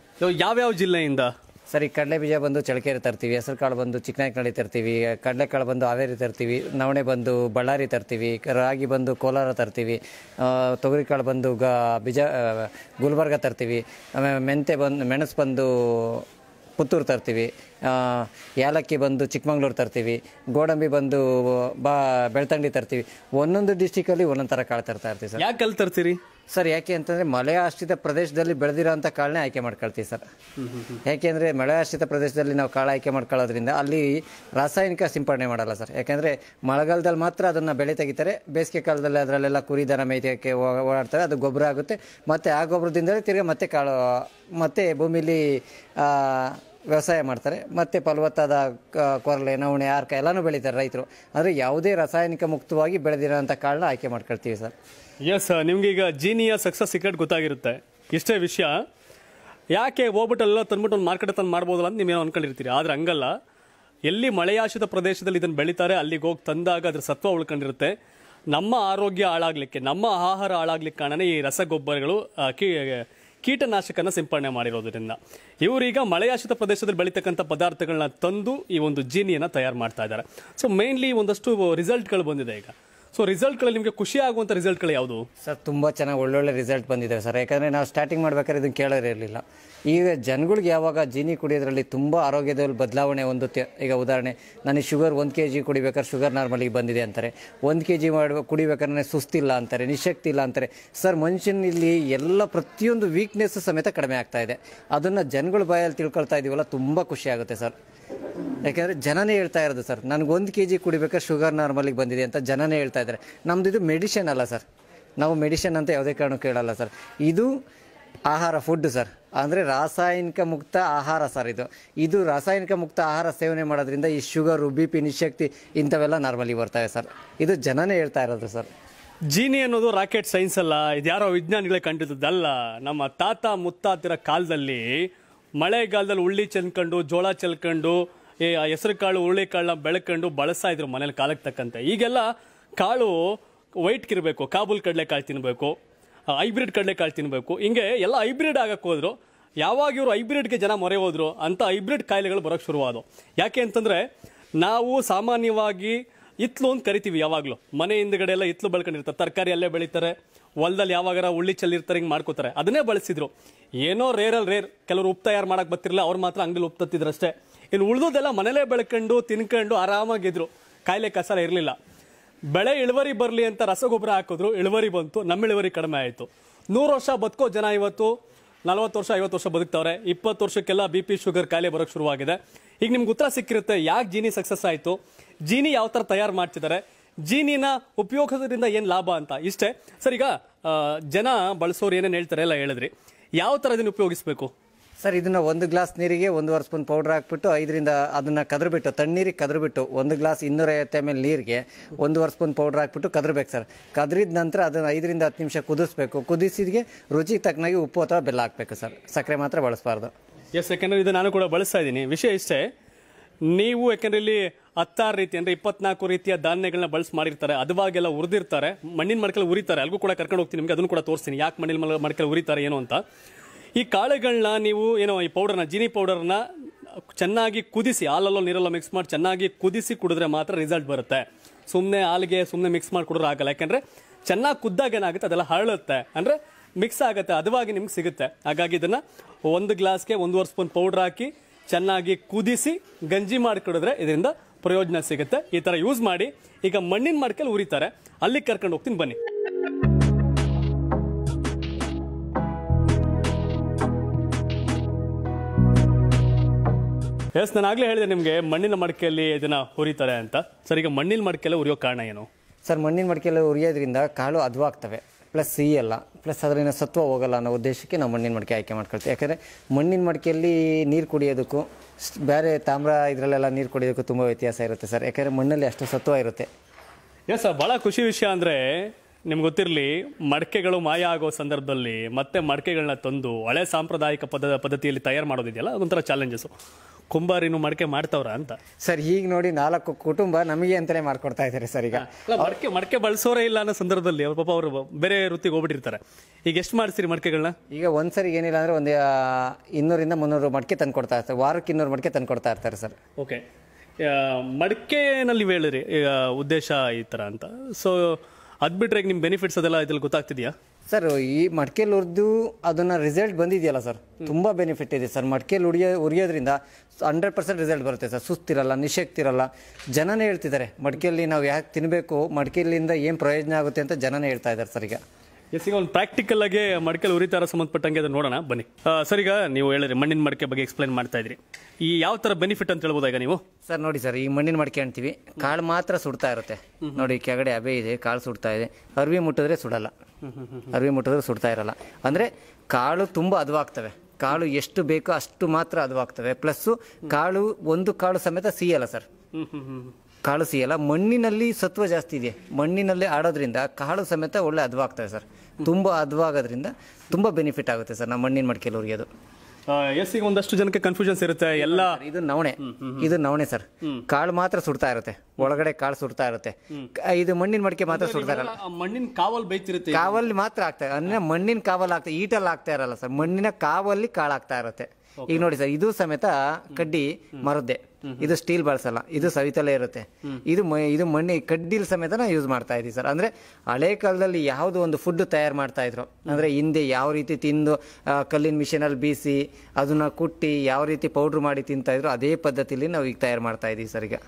ಯಾವ್ಯಾವ ಜಿಲ್ಲೆಯಿಂದ ಸರಿ ಕಡಲೆ ಬೀಜ ಬಂದು ಚಳಕೆರೆ ತರ್ತೀವಿ ಹೆಸರುಕಾಳು ಬಂದು ಚಿಕ್ಕನಾಯಕನಳ್ಳಿ ತರ್ತೀವಿ ಕಡಲೆಕಾಳು ಬಂದು ಹಾವೇರಿ ತರ್ತೀವಿ ನವಣೆ ಬಂದು ಬಳ್ಳಾರಿ ತರ್ತೀವಿ ರಾಗಿ ಬಂದು ಕೋಲಾರ ತರ್ತೀವಿ ತೊಗರಿಕಾಳು ಬಂದು ಗ ಬೀಜ ಗುಲ್ಬರ್ಗ ತರ್ತೀವಿ ಆಮೇಲೆ ಮೆಂತೆ ಬಂದು ಮೆಣಸು ಬಂದು ಪುತ್ತೂರು ತರ್ತೀವಿ ಏಲಕ್ಕಿ ಬಂದು ಚಿಕ್ಕಮಂಗ್ಳೂರು ತರ್ತೀವಿ ಗೋಡಂಬಿ ಬಂದು ಬಾ ಬೆಳ್ತಂಗಡಿ ತರ್ತೀವಿ ಒಂದೊಂದು ಡಿಸ್ಟಿಕಲ್ಲಿ ಒಂದೊಂದು ಥರ ಕಾಳು ತರ್ತಾ ಇರ್ತೀವಿ ಸರ್ ಯಾಕೆ ಕಲ್ ತರ್ತೀರಿ ಸರ್ ಯಾಕೆ ಅಂತಂದರೆ ಮಳೆ ಆಶ್ರಿತ ಪ್ರದೇಶದಲ್ಲಿ ಬೆಳೆದಿರೋ ಕಾಳನ್ನೇ ಆಯ್ಕೆ ಮಾಡ್ಕೊಳ್ತೀವಿ ಸರ್ ಯಾಕೆಂದರೆ ಮಳೆ ಆಶ್ರಿತ ಪ್ರದೇಶದಲ್ಲಿ ನಾವು ಕಾಳು ಆಯ್ಕೆ ಮಾಡ್ಕೊಳ್ಳೋದ್ರಿಂದ ಅಲ್ಲಿ ರಾಸಾಯನಿಕ ಸಿಂಪಡಣೆ ಮಾಡಲ್ಲ ಸರ್ ಯಾಕೆಂದರೆ ಮಳೆಗಾಲದಲ್ಲಿ ಮಾತ್ರ ಅದನ್ನು ಬೆಳೆ ತೆಗಿತಾರೆ ಬೇಸಿಗೆ ಕಾಲದಲ್ಲಿ ಅದರಲ್ಲೆಲ್ಲ ಕುರಿ ದನ ಮೇಯ್ತಕ್ಕೆ ಓಡಾಡ್ತಾರೆ ಅದು ಗೊಬ್ಬರ ಆಗುತ್ತೆ ಮತ್ತು ಆ ಗೊಬ್ಬರದಿಂದಲೇ ತಿರ್ಗಿ ಮತ್ತೆ ಕಾಳು ಮತ್ತೆ ಭೂಮಿಲಿ ವ್ಯವಸಾಯ ಮಾಡ್ತಾರೆ ಮತ್ತು ಫಲವತ್ತಾದ ಕೊರಲೆ ನವಣೆ ಆರ್ಕ ಎಲ್ಲನೂ ಬೆಳೀತಾರೆ ರೈತರು ಆದರೆ ಯಾವುದೇ ರಾಸಾಯನಿಕ ಮುಕ್ತವಾಗಿ ಬೆಳೆದಿರೋಂಥ ಕಾರಣ ಆಯ್ಕೆ ಮಾಡ್ಕೊಳ್ತೀವಿ ಸರ್ ಎಸ್ ನಿಮ್ಗೆ ಈಗ ಜೀನಿಯ ಸಕ್ಸಸ್ ಸೀಕ್ರೆಟ್ ಗೊತ್ತಾಗಿರುತ್ತೆ ಇಷ್ಟೇ ವಿಷಯ ಯಾಕೆ ಹೋಗ್ಬಿಟ್ಟೆಲ್ಲ ತಂದ್ಬಿಟ್ಟು ಒಂದು ಮಾರ್ಕೆಟ್ ತಂದು ಮಾಡ್ಬೋದಲ್ಲ ಅಂತ ನೀವೇನು ಅನ್ಕೊಂಡಿರ್ತೀರಿ ಆದರೆ ಹಂಗಲ್ಲ ಎಲ್ಲಿ ಮಳೆಯಾಶ್ರಿತ ಪ್ರದೇಶದಲ್ಲಿ ಇದನ್ನು ಬೆಳೀತಾರೆ ಅಲ್ಲಿಗೆ ಹೋಗಿ ತಂದಾಗ ಅದ್ರ ಸತ್ವ ಉಳ್ಕೊಂಡಿರುತ್ತೆ ನಮ್ಮ ಆರೋಗ್ಯ ಹಾಳಾಗ್ಲಿಕ್ಕೆ ನಮ್ಮ ಆಹಾರ ಹಾಳಾಗ್ಲಿಕ್ಕೆ ಕಾರಣನೇ ಈ ರಸಗೊಬ್ಬರಗಳು ಕೀ ಕೀಟನಾಶಕನ ಸಿಂಪಡಣೆ ಮಾಡಿರೋದ್ರಿಂದ ಇವರೀಗ ಮಳೆಯಾಶ್ರಿತ ಪ್ರದೇಶದಲ್ಲಿ ಬೆಳೀತಕ್ಕಂಥ ಪದಾರ್ಥಗಳನ್ನ ತಂದು ಈ ಒಂದು ಜೀನಿಯನ್ನು ತಯಾರು ಮಾಡ್ತಾ ಇದ್ದಾರೆ ಸೊ ಮೇನ್ಲಿ ಒಂದಷ್ಟು ರಿಸಲ್ಟ್ಗಳು ಬಂದಿದೆ ಈಗ ಸೊ ರಿಸಲ್ಟ್ಗಳಲ್ಲಿ ನಿಮಗೆ ಖುಷಿ ಆಗುವಂಥ ರಿಸಲ್ಟ್ಗಳು ಯಾವುದು ಸರ್ ತುಂಬ ಚೆನ್ನಾಗಿ ಒಳ್ಳೊಳ್ಳೆ ರಿಸಲ್ಟ್ ಬಂದಿದೆ ಸರ್ ಯಾಕಂದರೆ ನಾವು ಸ್ಟಾರ್ಟಿಂಗ್ ಮಾಡ್ಬೇಕಾದ್ರೆ ಇದನ್ನು ಕೇಳೋರಿರಲಿಲ್ಲ ಈಗ ಜನಗಳಿಗೆ ಯಾವಾಗ ಜೀನಿ ಕುಡಿಯೋದ್ರಲ್ಲಿ ತುಂಬ ಆರೋಗ್ಯದಲ್ಲಿ ಬದಲಾವಣೆ ಒಂದು ಈಗ ಉದಾಹರಣೆ ನನಗೆ ಶುಗರ್ ಒಂದು ಕೆ ಜಿ ಕುಡಿಬೇಕಾದ್ರೆ ಶುಗರ್ ನಾರ್ಮಲಿಗೆ ಬಂದಿದೆ ಅಂತಾರೆ ಒಂದು ಕೆ ಜಿ ಮಾಡುವ ಕುಡಿಬೇಕಾದ್ರೆ ಸುಸ್ತಿಲ್ಲ ಅಂತಾರೆ ನಿಶಕ್ತಿ ಇಲ್ಲ ಅಂತಾರೆ ಸರ್ ಮನುಷ್ಯನಲ್ಲಿ ಎಲ್ಲ ಪ್ರತಿಯೊಂದು ವೀಕ್ನೆಸ್ಸು ಸಮೇತ ಕಡಿಮೆ ಆಗ್ತಾ ಇದೆ ಅದನ್ನು ಜನಗಳ ಬಾಯಲ್ಲಿ ತಿಳ್ಕೊಳ್ತಾ ಇದೀವಲ್ಲ ತುಂಬ ಖುಷಿ ಆಗುತ್ತೆ ಸರ್ ಯಾಕೆಂದರೆ ಜನನೇ ಹೇಳ್ತಾ ಇರೋದು ಸರ್ ನನಗೊಂದು ಕೆ ಜಿ ಕುಡಿಬೇಕಾ ಶುಗರ್ ನಾರ್ಮಲಿಗೆ ಬಂದಿದೆ ಅಂತ ಜನನೇ ಹೇಳ್ತಾ ಇದ್ದಾರೆ ನಮ್ದು ಇದು ಮೆಡಿಷನ್ ಅಲ್ಲ ಸರ್ ನಾವು ಮೆಡಿಷನ್ ಅಂತ ಯಾವುದೇ ಕಾರಣಕ್ಕೂ ಕೇಳಲ್ಲ ಸರ್ ಇದು ಆಹಾರ ಫುಡ್ ಸರ್ ಅಂದರೆ ರಾಸಾಯನಿಕ ಮುಕ್ತ ಆಹಾರ ಸರ್ ಇದು ಇದು ರಾಸಾಯನಿಕ ಮುಕ್ತ ಆಹಾರ ಸೇವನೆ ಮಾಡೋದ್ರಿಂದ ಈ ಶುಗರು ಬಿ ಪಿ ನಿಶಕ್ತಿ ಇಂಥವೆಲ್ಲ ನಾರ್ಮಲಿ ಬರ್ತವೆ ಸರ್ ಇದು ಜನನೇ ಹೇಳ್ತಾ ಇರೋದು ಸರ್ ಜೀನಿ ಅನ್ನೋದು ರಾಕೆಟ್ ಸೈನ್ಸ್ ಅಲ್ಲ ಇದು ಯಾರೋ ವಿಜ್ಞಾನಿಗಳೇ ಕಂಡಿದ್ದಲ್ಲ ನಮ್ಮ ತಾತ ಮುತ್ತಾತರ ಕಾಲದಲ್ಲಿ ಮಳೆಗಾಲದಲ್ಲಿ ಉಳ್ಳಿ ಚೆಲ್ಕೊಂಡು ಜೋಳ ಚೆಲ್ಕೊಂಡು ಈ ಹೆಸರು ಕಾಳು ಹುರುಳಿ ಕಾಳನ್ನ ಬೆಳ್ಕೊಂಡು ಬಳಸ್ತಾ ಇದ್ರು ಮನೇಲಿ ಕಾಲಕ್ಕೆ ತಕ್ಕಂತೆ ಈಗೆಲ್ಲ ಕಾಳು ವೈಟ್ಗಿರಬೇಕು ಕಾಬೂಲ್ ಕಾಳು ತಿನ್ನಬೇಕು ಹೈಬ್ರಿಡ್ ಕಡಲೆ ಕಾಳು ತಿನ್ನಬೇಕು ಹಿಂಗೆ ಎಲ್ಲ ಹೈಬ್ರಿಡ್ ಆಗಕ್ಕೆ ಹೋದ್ರು ಯಾವಾಗ ಇವರು ಹೈಬ್ರಿಡ್ಗೆ ಜನ ಮೊರೆ ಹೋದ್ರು ಅಂತ ಹೈಬ್ರಿಡ್ ಕಾಯಿಲೆಗಳು ಬರೋಕ್ಕೆ ಶುರುವಾದವು ಯಾಕೆ ಅಂತಂದರೆ ನಾವು ಸಾಮಾನ್ಯವಾಗಿ ಇತ್ಲು ಅಂತ ಕರಿತೀವಿ ಯಾವಾಗಲೂ ಮನೆ ಹಿಂದ್ಗಡೆ ಎಲ್ಲ ಇತ್ಲು ಬೆಳ್ಕೊಂಡಿರ್ತಾರೆ ತರಕಾರಿ ಅಲ್ಲೇ ಬೆಳೀತಾರೆ ಹೊಲದಲ್ಲಿ ಯಾವಾಗಾರ ಉಳ್ಳಿ ಚೆಲ್ಲಿರ್ತಾರೆ ಹಿಂಗೆ ಮಾಡ್ಕೋತಾರೆ ಅದನ್ನೇ ಬಳಸಿದ್ರು ಏನೋ ರೇರಲ್ಲಿ ರೇರ್ ಕೆಲವರು ಉಪ್ ತಯಾರು ಮಾಡೋಕೆ ಬರ್ತಿರಲಿಲ್ಲ ಅವ್ರು ಮಾತ್ರ ಅಂಗಡಿಲಿ ತತ್ತಿದ್ರು ಅಷ್ಟೇ ಇನ್ನು ಉಳಿದೋದೆಲ್ಲ ಮನೇಲೇ ಬೆಳ್ಕೊಂಡು ತಿನ್ಕೊಂಡು ಆರಾಮಾಗಿದ್ರು ಕಾಯಿಲೆ ಕಸರ ಇರಲಿಲ್ಲ ಬೆಳೆ ಇಳುವರಿ ಬರಲಿ ಅಂತ ರಸಗೊಬ್ಬರ ಹಾಕಿದ್ರು ಇಳುವರಿ ಬಂತು ನಮ್ಮ ಇಳುವರಿ ಕಡಿಮೆ ಆಯಿತು ನೂರು ವರ್ಷ ಬದುಕೋ ಜನ ಇವತ್ತು ನಲ್ವತ್ತು ವರ್ಷ ಐವತ್ತು ವರ್ಷ ಬದುಕ್ತವ್ರೆ ಇಪ್ಪತ್ತು ವರ್ಷಕ್ಕೆಲ್ಲ ಬಿ ಪಿ ಶುಗರ್ ಕಾಯಿಲೆ ಬರೋಕ್ಕೆ ಶುರುವಾಗಿದೆ ಈಗ ನಿಮ್ಗೆ ಉತ್ತರ ಸಿಕ್ಕಿರುತ್ತೆ ಯಾಕೆ ಜೀನಿ ಸಕ್ಸಸ್ ಆಯಿತು ಜೀನಿ ಯಾವ ಥರ ತಯಾರು ಮಾಡ್ತಿದ್ದಾರೆ ಜೀನಿನ ಉಪಯೋಗಿಸೋದ್ರಿಂದ ಏನು ಲಾಭ ಅಂತ ಇಷ್ಟೇ ಸರ್ ಈಗ ಜನ ಬಳಸೋರು ಏನೇನು ಹೇಳ್ತಾರೆ ಎಲ್ಲ ಹೇಳಿದ್ರಿ ಯಾವ ಥರ ಅದನ್ನು ಉಪಯೋಗಿಸಬೇಕು ಸರ್ ಇದನ್ನ ಒಂದು ಗ್ಲಾಸ್ ನೀರಿಗೆ ಒಂದೂವರೆ ಸ್ಪೂನ್ ಪೌಡರ್ ಹಾಕ್ಬಿಟ್ಟು ಐದರಿಂದ ಅದನ್ನ ಕದ್ರಬಿಟ್ಟು ತಣ್ಣೀರಿಗೆ ಕದ್ರಬಿಟ್ಟು ಒಂದು ಗ್ಲಾಸ್ ಐವತ್ತು ಎಮ್ ಎಲ್ ನೀರಿಗೆ ಒಂದೂವರೆ ಸ್ಪೂನ್ ಪೌಡರ್ ಹಾಕ್ಬಿಟ್ಟು ಕದ್ರಬೇಕು ಸರ್ ಕದ್ರಿದ ನಂತರ ಅದನ್ನ ಐದರಿಂದ ಹತ್ತು ನಿಮಿಷ ಕುದಿಸ್ಬೇಕು ಕುದಿಸಿದ್ಗೆ ರುಚಿಗೆ ತಕ್ಕನಾಗಿ ಉಪ್ಪು ಅಥವಾ ಬೆಲ್ಲ ಹಾಕ್ಬೇಕು ಸರ್ ಸಕ್ಕರೆ ಮಾತ್ರ ಬಳಸಬಾರ್ದು ಎಸ್ ಯಾಕೆಂದ್ರೆ ಇದು ನಾನು ಕೂಡ ಬಳಸ್ತಾ ಇದ್ದೀನಿ ವಿಷಯ ಇಷ್ಟೇ ನೀವು ಯಾಕೆಂದ್ರೆ ಇಲ್ಲಿ ಹತ್ತಾರು ರೀತಿ ಅಂದ್ರೆ ಇಪ್ಪತ್ನಾಲ್ಕು ರೀತಿಯ ಧಾನ್ಯಗಳನ್ನ ಬಳಸ ಮಾಡಿರ್ತಾರೆ ಅದವಾಗೆಲ್ಲ ಉರಿದಿರ್ತಾರೆ ಮಣ್ಣಿನ ಮಡಕೆಲ್ಲ ಉರಿತಾರೆ ಅಲ್ಲಿಗೂ ಕೂಡ ಕರ್ಕೊಂಡು ಹೋಗ್ತೀನಿ ನಿಮಗೆ ಅದನ್ನು ಕೂಡ ತೋರಿಸ್ತೀನಿ ಯಾಕೆ ಮಣ್ಣಿನ ಮಡಕೆಲ್ಲ ಉರಿತಾರೆ ಏನು ಅಂತ ಈ ಕಾಳುಗಳನ್ನ ನೀವು ಏನೋ ಈ ಪೌಡರ್ನ ಜೀನಿ ಪೌಡರ್ನ ಚೆನ್ನಾಗಿ ಕುದಿಸಿ ಹಾಲಲ್ಲೋ ನೀರಲ್ಲೋ ಮಿಕ್ಸ್ ಮಾಡಿ ಚೆನ್ನಾಗಿ ಕುದಿಸಿ ಕುಡಿದ್ರೆ ಮಾತ್ರ ರಿಸಲ್ಟ್ ಬರುತ್ತೆ ಸುಮ್ಮನೆ ಹಾಲಿಗೆ ಸುಮ್ಮನೆ ಮಿಕ್ಸ್ ಮಾಡಿ ಕುಡಿದ್ರೆ ಆಗಲ್ಲ ಯಾಕೆಂದ್ರೆ ಚೆನ್ನಾಗಿ ಕುದ್ದಾಗ ಏನಾಗುತ್ತೆ ಅದೆಲ್ಲ ಹರಳುತ್ತೆ ಅಂದರೆ ಮಿಕ್ಸ್ ಆಗುತ್ತೆ ಅದವಾಗಿ ನಿಮ್ಗೆ ಸಿಗುತ್ತೆ ಹಾಗಾಗಿ ಇದನ್ನು ಒಂದು ಗ್ಲಾಸ್ಗೆ ಒಂದೂವರೆ ಸ್ಪೂನ್ ಪೌಡ್ರ್ ಹಾಕಿ ಚೆನ್ನಾಗಿ ಕುದಿಸಿ ಗಂಜಿ ಮಾಡಿ ಕುಡಿದ್ರೆ ಇದರಿಂದ ಪ್ರಯೋಜನ ಸಿಗುತ್ತೆ ಈ ತರ ಯೂಸ್ ಮಾಡಿ ಈಗ ಮಣ್ಣಿನ ಮಡ್ಕಲ್ಲಿ ಉರಿತಾರೆ ಅಲ್ಲಿಗೆ ಕರ್ಕೊಂಡು ಹೋಗ್ತೀನಿ ಬನ್ನಿ ಎಸ್ ನಾನು ಆಗಲೇ ಹೇಳಿದೆ ನಿಮಗೆ ಮಣ್ಣಿನ ಮಡಕೆಯಲ್ಲಿ ಇದನ್ನ ಉರಿತಾರೆ ಅಂತ ಸರ್ ಈಗ ಮಣ್ಣಿನ ಮಡಕೆಲ್ಲ ಉರಿಯೋ ಕಾರಣ ಏನು ಸರ್ ಮಣ್ಣಿನ ಮಡಿಕೆಲ್ಲ ಉರಿಯೋದ್ರಿಂದ ಕಾಳು ಅದುವಾಗ್ತವೆ ಪ್ಲಸ್ ಎಲ್ಲ ಪ್ಲಸ್ ಅದರಿಂದ ಸತ್ವ ಹೋಗಲ್ಲ ಅನ್ನೋ ಉದ್ದೇಶಕ್ಕೆ ನಾವು ಮಣ್ಣಿನ ಮಡಿಕೆ ಆಯ್ಕೆ ಮಾಡ್ಕೊಳ್ತೀವಿ ಯಾಕಂದರೆ ಮಣ್ಣಿನ ಮಡಿಕೆಯಲ್ಲಿ ನೀರು ಕುಡಿಯೋದಕ್ಕೂ ಬೇರೆ ತಾಮ್ರ ಇದರಲ್ಲೆಲ್ಲ ನೀರು ಕುಡಿಯೋದಕ್ಕೂ ತುಂಬ ವ್ಯತ್ಯಾಸ ಇರುತ್ತೆ ಸರ್ ಯಾಕಂದರೆ ಮಣ್ಣಲ್ಲಿ ಅಷ್ಟು ಸತ್ವ ಇರುತ್ತೆ ಎಸ್ ಸರ್ ಭಾಳ ಖುಷಿ ವಿಷಯ ಅಂದರೆ ನಿಮ್ಗೆ ಗೊತ್ತಿರಲಿ ಮಡಕೆಗಳು ಮಾಯ ಆಗೋ ಸಂದರ್ಭದಲ್ಲಿ ಮತ್ತೆ ಮಡಿಕೆಗಳನ್ನ ತಂದು ಹಳೆ ಸಾಂಪ್ರದಾಯಿಕ ಪದ ಪದ್ಧತಿಯಲ್ಲಿ ತಯಾರು ಮಾಡೋದಿದೆಯಲ್ಲ ಅದೊಂಥರ ಚಾಲೆಂಜಸ್ಸು ಕುಂಬಾರಿನೂ ಮಡಕೆ ಮಾಡ್ತಾವ್ರ ಅಂತ ಸರ್ ಈಗ ನೋಡಿ ನಾಲ್ಕು ಕುಟುಂಬ ನಮಗೆ ಅಂತಾನೆ ಮಾಡ್ಕೊಡ್ತಾ ಇದ್ದಾರೆ ಸರ್ ಈಗ ಮಡಕೆ ಮಡಕೆ ಬಳಸೋರೇ ಇಲ್ಲ ಅನ್ನೋ ಸಂದರ್ಭದಲ್ಲಿ ಅವ್ರ ಪಾಪ ಅವರು ಬೇರೆ ವೃತ್ತಿಗೆ ಹೋಗ್ಬಿಟ್ಟಿರ್ತಾರೆ ಈಗ ಎಷ್ಟು ಮಾಡಿಸ್ತೀರಿ ಮಡಕೆಗಳನ್ನ ಈಗ ಒಂದ್ಸರಿ ಏನಿಲ್ಲ ಅಂದ್ರೆ ಒಂದು ಇನ್ನೂರಿಂದ ಮುನ್ನೂರು ಮಡಕೆ ತಂದು ಕೊಡ್ತಾ ಇರ್ತಾರೆ ವಾರಕ್ಕೆ ಇನ್ನೂರು ಮಡಕೆ ತಂದು ಕೊಡ್ತಾ ಇರ್ತಾರೆ ಸರ್ ಓಕೆ ಮಡಿಕೆನಲ್ಲಿ ಹೇಳಿರಿ ಉದ್ದೇಶ ಈ ಥರ ಅಂತ ಸೊ ಅದು ಬಿಟ್ರೆ ನಿಮ್ ಬೆನಿಫಿಟ್ಸ್ ಅದೆಲ್ಲ ಇದ್ರಲ್ಲಿ ಗೊತ್ತಾಗ್ತಿದೆಯಾ ಸರ್ ಈ ಮಡಿಕೆಲಿ ಹುರಿದು ಅದನ್ನು ರಿಸಲ್ಟ್ ಬಂದಿದೆಯಲ್ಲ ಸರ್ ತುಂಬ ಬೆನಿಫಿಟ್ ಇದೆ ಸರ್ ಮಡಿಕೆಲಿ ಉಡಿಯೋ ಉರಿಯೋದ್ರಿಂದ ಹಂಡ್ರೆಡ್ ಪರ್ಸೆಂಟ್ ರಿಸಲ್ಟ್ ಬರುತ್ತೆ ಸರ್ ಸುಸ್ತಿರಲ್ಲ ನಿಶಕ್ತಿರಲ್ಲ ಜನನೇ ಹೇಳ್ತಿದ್ದಾರೆ ಮಡಿಕೆಯಲ್ಲಿ ನಾವು ಯಾಕೆ ತಿನ್ನಬೇಕು ಮಡಿಕೆಲಿಂದ ಏನು ಪ್ರಯೋಜನ ಆಗುತ್ತೆ ಅಂತ ಜನನೇ ಹೇಳ್ತಾ ಇದ್ದಾರೆ ಸರ್ ಈಗ ಎಸ್ ಈಗ ಒಂದು ಪ್ರಾಕ್ಟಿಕಲ್ ಆಗಿ ಮಡಿಕೆಲಿ ಉರಿತಾರ ಸಂಬಂಧಪಟ್ಟಂಗೆ ಅದನ್ನ ನೋಡೋಣ ಬನ್ನಿ ಸರ್ ಈಗ ನೀವು ಹೇಳಿರಿ ಮಣ್ಣಿನ ಮಡಿಕೆ ಬಗ್ಗೆ ಎಕ್ಸ್ಪ್ಲೈನ್ ಮಾಡ್ತಾ ಇದ್ರಿ ಈ ಯಾವ ತರ ಬೆನಿಫಿಟ್ ಅಂತ ಹೇಳ್ಬೋದಾಗ ಈಗ ನೀವು ಸರ್ ನೋಡಿ ಸರ್ ಈ ಮಣ್ಣಿನ ಮಡಿಕೆ ಅಂತೀವಿ ಕಾಳು ಮಾತ್ರ ಸುಡ್ತಾ ಇರುತ್ತೆ ನೋಡಿ ಕೆಳಗಡೆ ಅಬೆ ಇದೆ ಕಾಳು ಸುಡ್ತಾ ಇದೆ ಅರ್ವಿ ಮುಟ್ಟಿದ್ರೆ ಸುಡಲ್ಲ ಅರ್ವಿ ಮುಟ್ಟಿದ್ರೆ ಸುಡ್ತಾ ಇರಲ್ಲ ಅಂದ್ರೆ ಕಾಳು ತುಂಬಾ ಅದುವಾಗ್ತವೆ ಕಾಳು ಎಷ್ಟು ಬೇಕೋ ಅಷ್ಟು ಮಾತ್ರ ಅದುವಾಗ್ತವೆ ಪ್ಲಸ್ ಕಾಳು ಒಂದು ಕಾಳು ಸಮೇತ ಸಿಯಲ್ಲ ಸರ್ ಕಾಳು ಸಿಯಲ್ಲ ಮಣ್ಣಿನಲ್ಲಿ ಸತ್ವ ಜಾಸ್ತಿ ಇದೆ ಮಣ್ಣಿನಲ್ಲಿ ಆಡೋದ್ರಿಂದ ಕಾಳು ಸಮೇತ ಒಳ್ಳೆ ಅದುವಾಗ್ತವೆ ಸರ್ ತುಂಬ ಅದ್ವಾಗೋದ್ರಿಂದ ತುಂಬ ಬೆನಿಫಿಟ್ ಆಗುತ್ತೆ ಸರ್ ನಮ್ಮ ಮಣ್ಣಿನ ಮಡಿಕೆಲವ್ರಿಗೆ ಅದು ಎಸ್ ಈಗ ಒಂದಷ್ಟು ಜನಕ್ಕೆ ಕನ್ಫ್ಯೂಷನ್ಸ್ ಇರುತ್ತೆ ಎಲ್ಲ ಇದು ನವಣೆ ಇದು ನವಣೆ ಸರ್ ಕಾಳು ಮಾತ್ರ ಸುಡ್ತಾ ಇರುತ್ತೆ ಒಳಗಡೆ ಕಾಳು ಸುಡ್ತಾ ಇರುತ್ತೆ ಇದು ಮಣ್ಣಿನ ಮಡಿಕೆ ಮಾತ್ರ ಸುಡ್ತಾ ಇರಲ್ಲ ಮಣ್ಣಿನ ಕಾವಲ್ ಬೈತಿರುತ್ತೆ ಕಾವಲ್ಲಿ ಮಾತ್ರ ಆಗ್ತಾ ಅಂದ್ರೆ ಮಣ್ಣಿನ ಕಾವಲ್ ಆಗ್ತಾ ಈಟಲ್ಲಿ ಆಗ್ತಾ ಇರಲ್ಲ ಸರ್ ಮಣ್ಣಿನ ಕಾವಲ್ಲಿ ಕಾಳಾಗ್ತಾ ಇರುತ್ತೆ ಈಗ ನೋಡಿ ಸರ್ ಇದು ಸಮೇತ ಕಡ್ಡಿ ಮರದ್ದೆ ಇದು ಸ್ಟೀಲ್ ಬಳಸಲ್ಲ ಇದು ಸವಿತಲೆ ಇರುತ್ತೆ ಇದು ಇದು ಮಣ್ಣಿ ಕಡ್ಡಿಲ್ ಸಮೇತನ ಯೂಸ್ ಮಾಡ್ತಾ ಇದೀವಿ ಸರ್ ಅಂದ್ರೆ ಹಳೆ ಕಾಲದಲ್ಲಿ ಯಾವ್ದು ಒಂದು ಫುಡ್ ತಯಾರು ಮಾಡ್ತಾ ಇದ್ರು ಅಂದ್ರೆ ಹಿಂದೆ ಯಾವ ರೀತಿ ತಿಂದು ಕಲ್ಲಿನ ಮಿಷಿನ್ ಅಲ್ಲಿ ಬೀಸಿ ಅದನ್ನ ಕುಟ್ಟಿ ಯಾವ ರೀತಿ ಪೌಡರ್ ಮಾಡಿ ತಿಂತಾ ಇದ್ರು ಅದೇ ಪದ್ಧತಿಲಿ ನಾವು ಈಗ ತಯಾರು ಮಾಡ್ತಾ ಇದೀವಿ ಸರ್ ಈಗ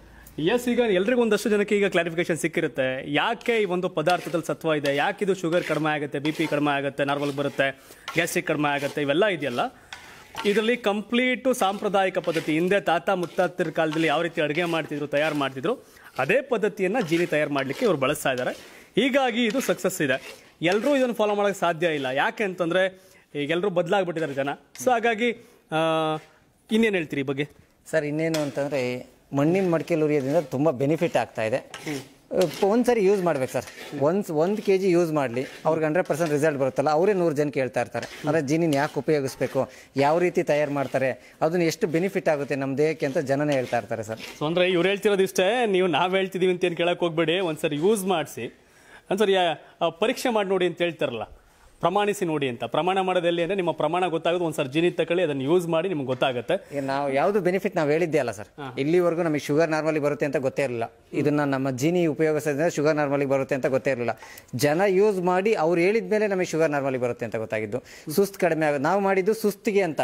ಎಸ್ ಈಗ ಎಲ್ರಿಗೂ ಒಂದಷ್ಟು ಜನಕ್ಕೆ ಈಗ ಕ್ಲಾರಿಫಿಕೇಶನ್ ಸಿಕ್ಕಿರುತ್ತೆ ಯಾಕೆ ಈ ಒಂದು ಪದಾರ್ಥದಲ್ಲಿ ಸತ್ವ ಇದೆ ಯಾಕೆ ಇದು ಶುಗರ್ ಕಡಿಮೆ ಆಗುತ್ತೆ ಬಿ ಪಿ ಕಡಿಮೆ ಆಗುತ್ತೆ ನಾರ್ಮಲ್ ಬರುತ್ತೆ ಗ್ಯಾಸ್ಟ್ರಿಕ್ ಕಡಿಮೆ ಆಗುತ್ತೆ ಇವೆಲ್ಲ ಇದೆಯಲ್ಲ ಇದರಲ್ಲಿ ಕಂಪ್ಲೀಟು ಸಾಂಪ್ರದಾಯಿಕ ಪದ್ಧತಿ ಹಿಂದೆ ತಾತ ಮುತ್ತಾತರ ಕಾಲದಲ್ಲಿ ಯಾವ ರೀತಿ ಅಡುಗೆ ಮಾಡ್ತಿದ್ರು ತಯಾರು ಮಾಡ್ತಿದ್ರು ಅದೇ ಪದ್ಧತಿಯನ್ನು ಜೀನಿ ತಯಾರು ಮಾಡಲಿಕ್ಕೆ ಇವರು ಬಳಸ್ತಾ ಇದ್ದಾರೆ ಹೀಗಾಗಿ ಇದು ಸಕ್ಸಸ್ ಇದೆ ಎಲ್ಲರೂ ಇದನ್ನು ಫಾಲೋ ಮಾಡೋಕ್ಕೆ ಸಾಧ್ಯ ಇಲ್ಲ ಯಾಕೆ ಅಂತಂದರೆ ಈಗೆಲ್ಲರೂ ಬದಲಾಗ್ಬಿಟ್ಟಿದ್ದಾರೆ ಜನ ಸೊ ಹಾಗಾಗಿ ಇನ್ನೇನು ಹೇಳ್ತೀರಿ ಈ ಬಗ್ಗೆ ಸರ್ ಇನ್ನೇನು ಅಂತಂದರೆ ಮಣ್ಣಿನ ಮಡಿಕೆಲು ಉರಿಯೋದ್ರಿಂದ ತುಂಬ ಬೆನಿಫಿಟ್ ಆಗ್ತಾ ಇದೆ ಒಂದು ಸರಿ ಯೂಸ್ ಮಾಡ್ಬೇಕು ಸರ್ ಒಂದು ಒಂದು ಕೆ ಜಿ ಯೂಸ್ ಮಾಡಲಿ ಅವ್ರಿಗೆ ಹಂಡ್ರೆಡ್ ಪರ್ಸೆಂಟ್ ರಿಸಲ್ಟ್ ಬರುತ್ತಲ್ಲ ಅವರೇ ನೂರು ಜನ ಹೇಳ್ತಾ ಇರ್ತಾರೆ ಅಂದರೆ ಜೀನಿನ ಯಾಕೆ ಉಪಯೋಗಿಸ್ಬೇಕು ಯಾವ ರೀತಿ ತಯಾರು ಮಾಡ್ತಾರೆ ಅದನ್ನ ಎಷ್ಟು ಬೆನಿಫಿಟ್ ಆಗುತ್ತೆ ನಮ್ಮ ದೇಹಕ್ಕೆ ಅಂತ ಜನನೇ ಹೇಳ್ತಾ ಇರ್ತಾರೆ ಸರ್ ಸೊ ಇವ್ರು ಇವ್ರು ಇಷ್ಟೇ ನೀವು ನಾವು ಹೇಳ್ತಿದ್ದೀವಿ ಅಂತ ಏನು ಕೇಳಕ್ಕೆ ಹೋಗ್ಬೇಡಿ ಒಂದು ಸರಿ ಯೂಸ್ ಮಾಡಿಸಿ ಒಂದು ಸರಿ ಪರೀಕ್ಷೆ ಮಾಡಿ ನೋಡಿ ಅಂತ ಹೇಳ್ತಾರಲ್ಲ ಪ್ರಮಾಣಿಸಿ ನೋಡಿ ಅಂತ ಪ್ರಮಾಣ ಮಾಡೋದಲ್ಲಿ ಅಂದ್ರೆ ನಿಮ್ಮ ಪ್ರಮಾಣ ಗೊತ್ತಾಗೋದು ಒಂದು ಸರ್ ತಕ್ಕಳಿ ಅದನ್ನ ಯೂಸ್ ಮಾಡಿ ನಿಮ್ಗೆ ಗೊತ್ತಾಗುತ್ತೆ ನಾವು ಯಾವುದು ಬೆನಿಫಿಟ್ ನಾವು ಹೇಳಿದ್ದೆ ಅಲ್ಲ ಸರ್ ಇಲ್ಲಿವರೆಗೂ ನಮಗೆ ಶುಗರ್ ನಾರ್ಮಲಿ ಬರುತ್ತೆ ಅಂತ ಗೊತ್ತೇ ಇರಲಿಲ್ಲ ಇದನ್ನ ನಮ್ಮ ಜೀನಿ ಉಪಯೋಗಿಸೋದ್ರಿಂದ ಶುಗರ್ ನಾರ್ಮಲಿ ಬರುತ್ತೆ ಅಂತ ಗೊತ್ತೇ ಇರಲಿಲ್ಲ ಜನ ಯೂಸ್ ಮಾಡಿ ಅವ್ರು ಹೇಳಿದ ಮೇಲೆ ನಮಗೆ ಶುಗರ್ ನಾರ್ಮಲಿ ಬರುತ್ತೆ ಅಂತ ಗೊತ್ತಾಗಿದ್ದು ಸುಸ್ತ್ ಕಡಿಮೆ ಆಗೋದು ನಾವು ಮಾಡಿದ್ದು ಸುಸ್ತಿಗೆ ಅಂತ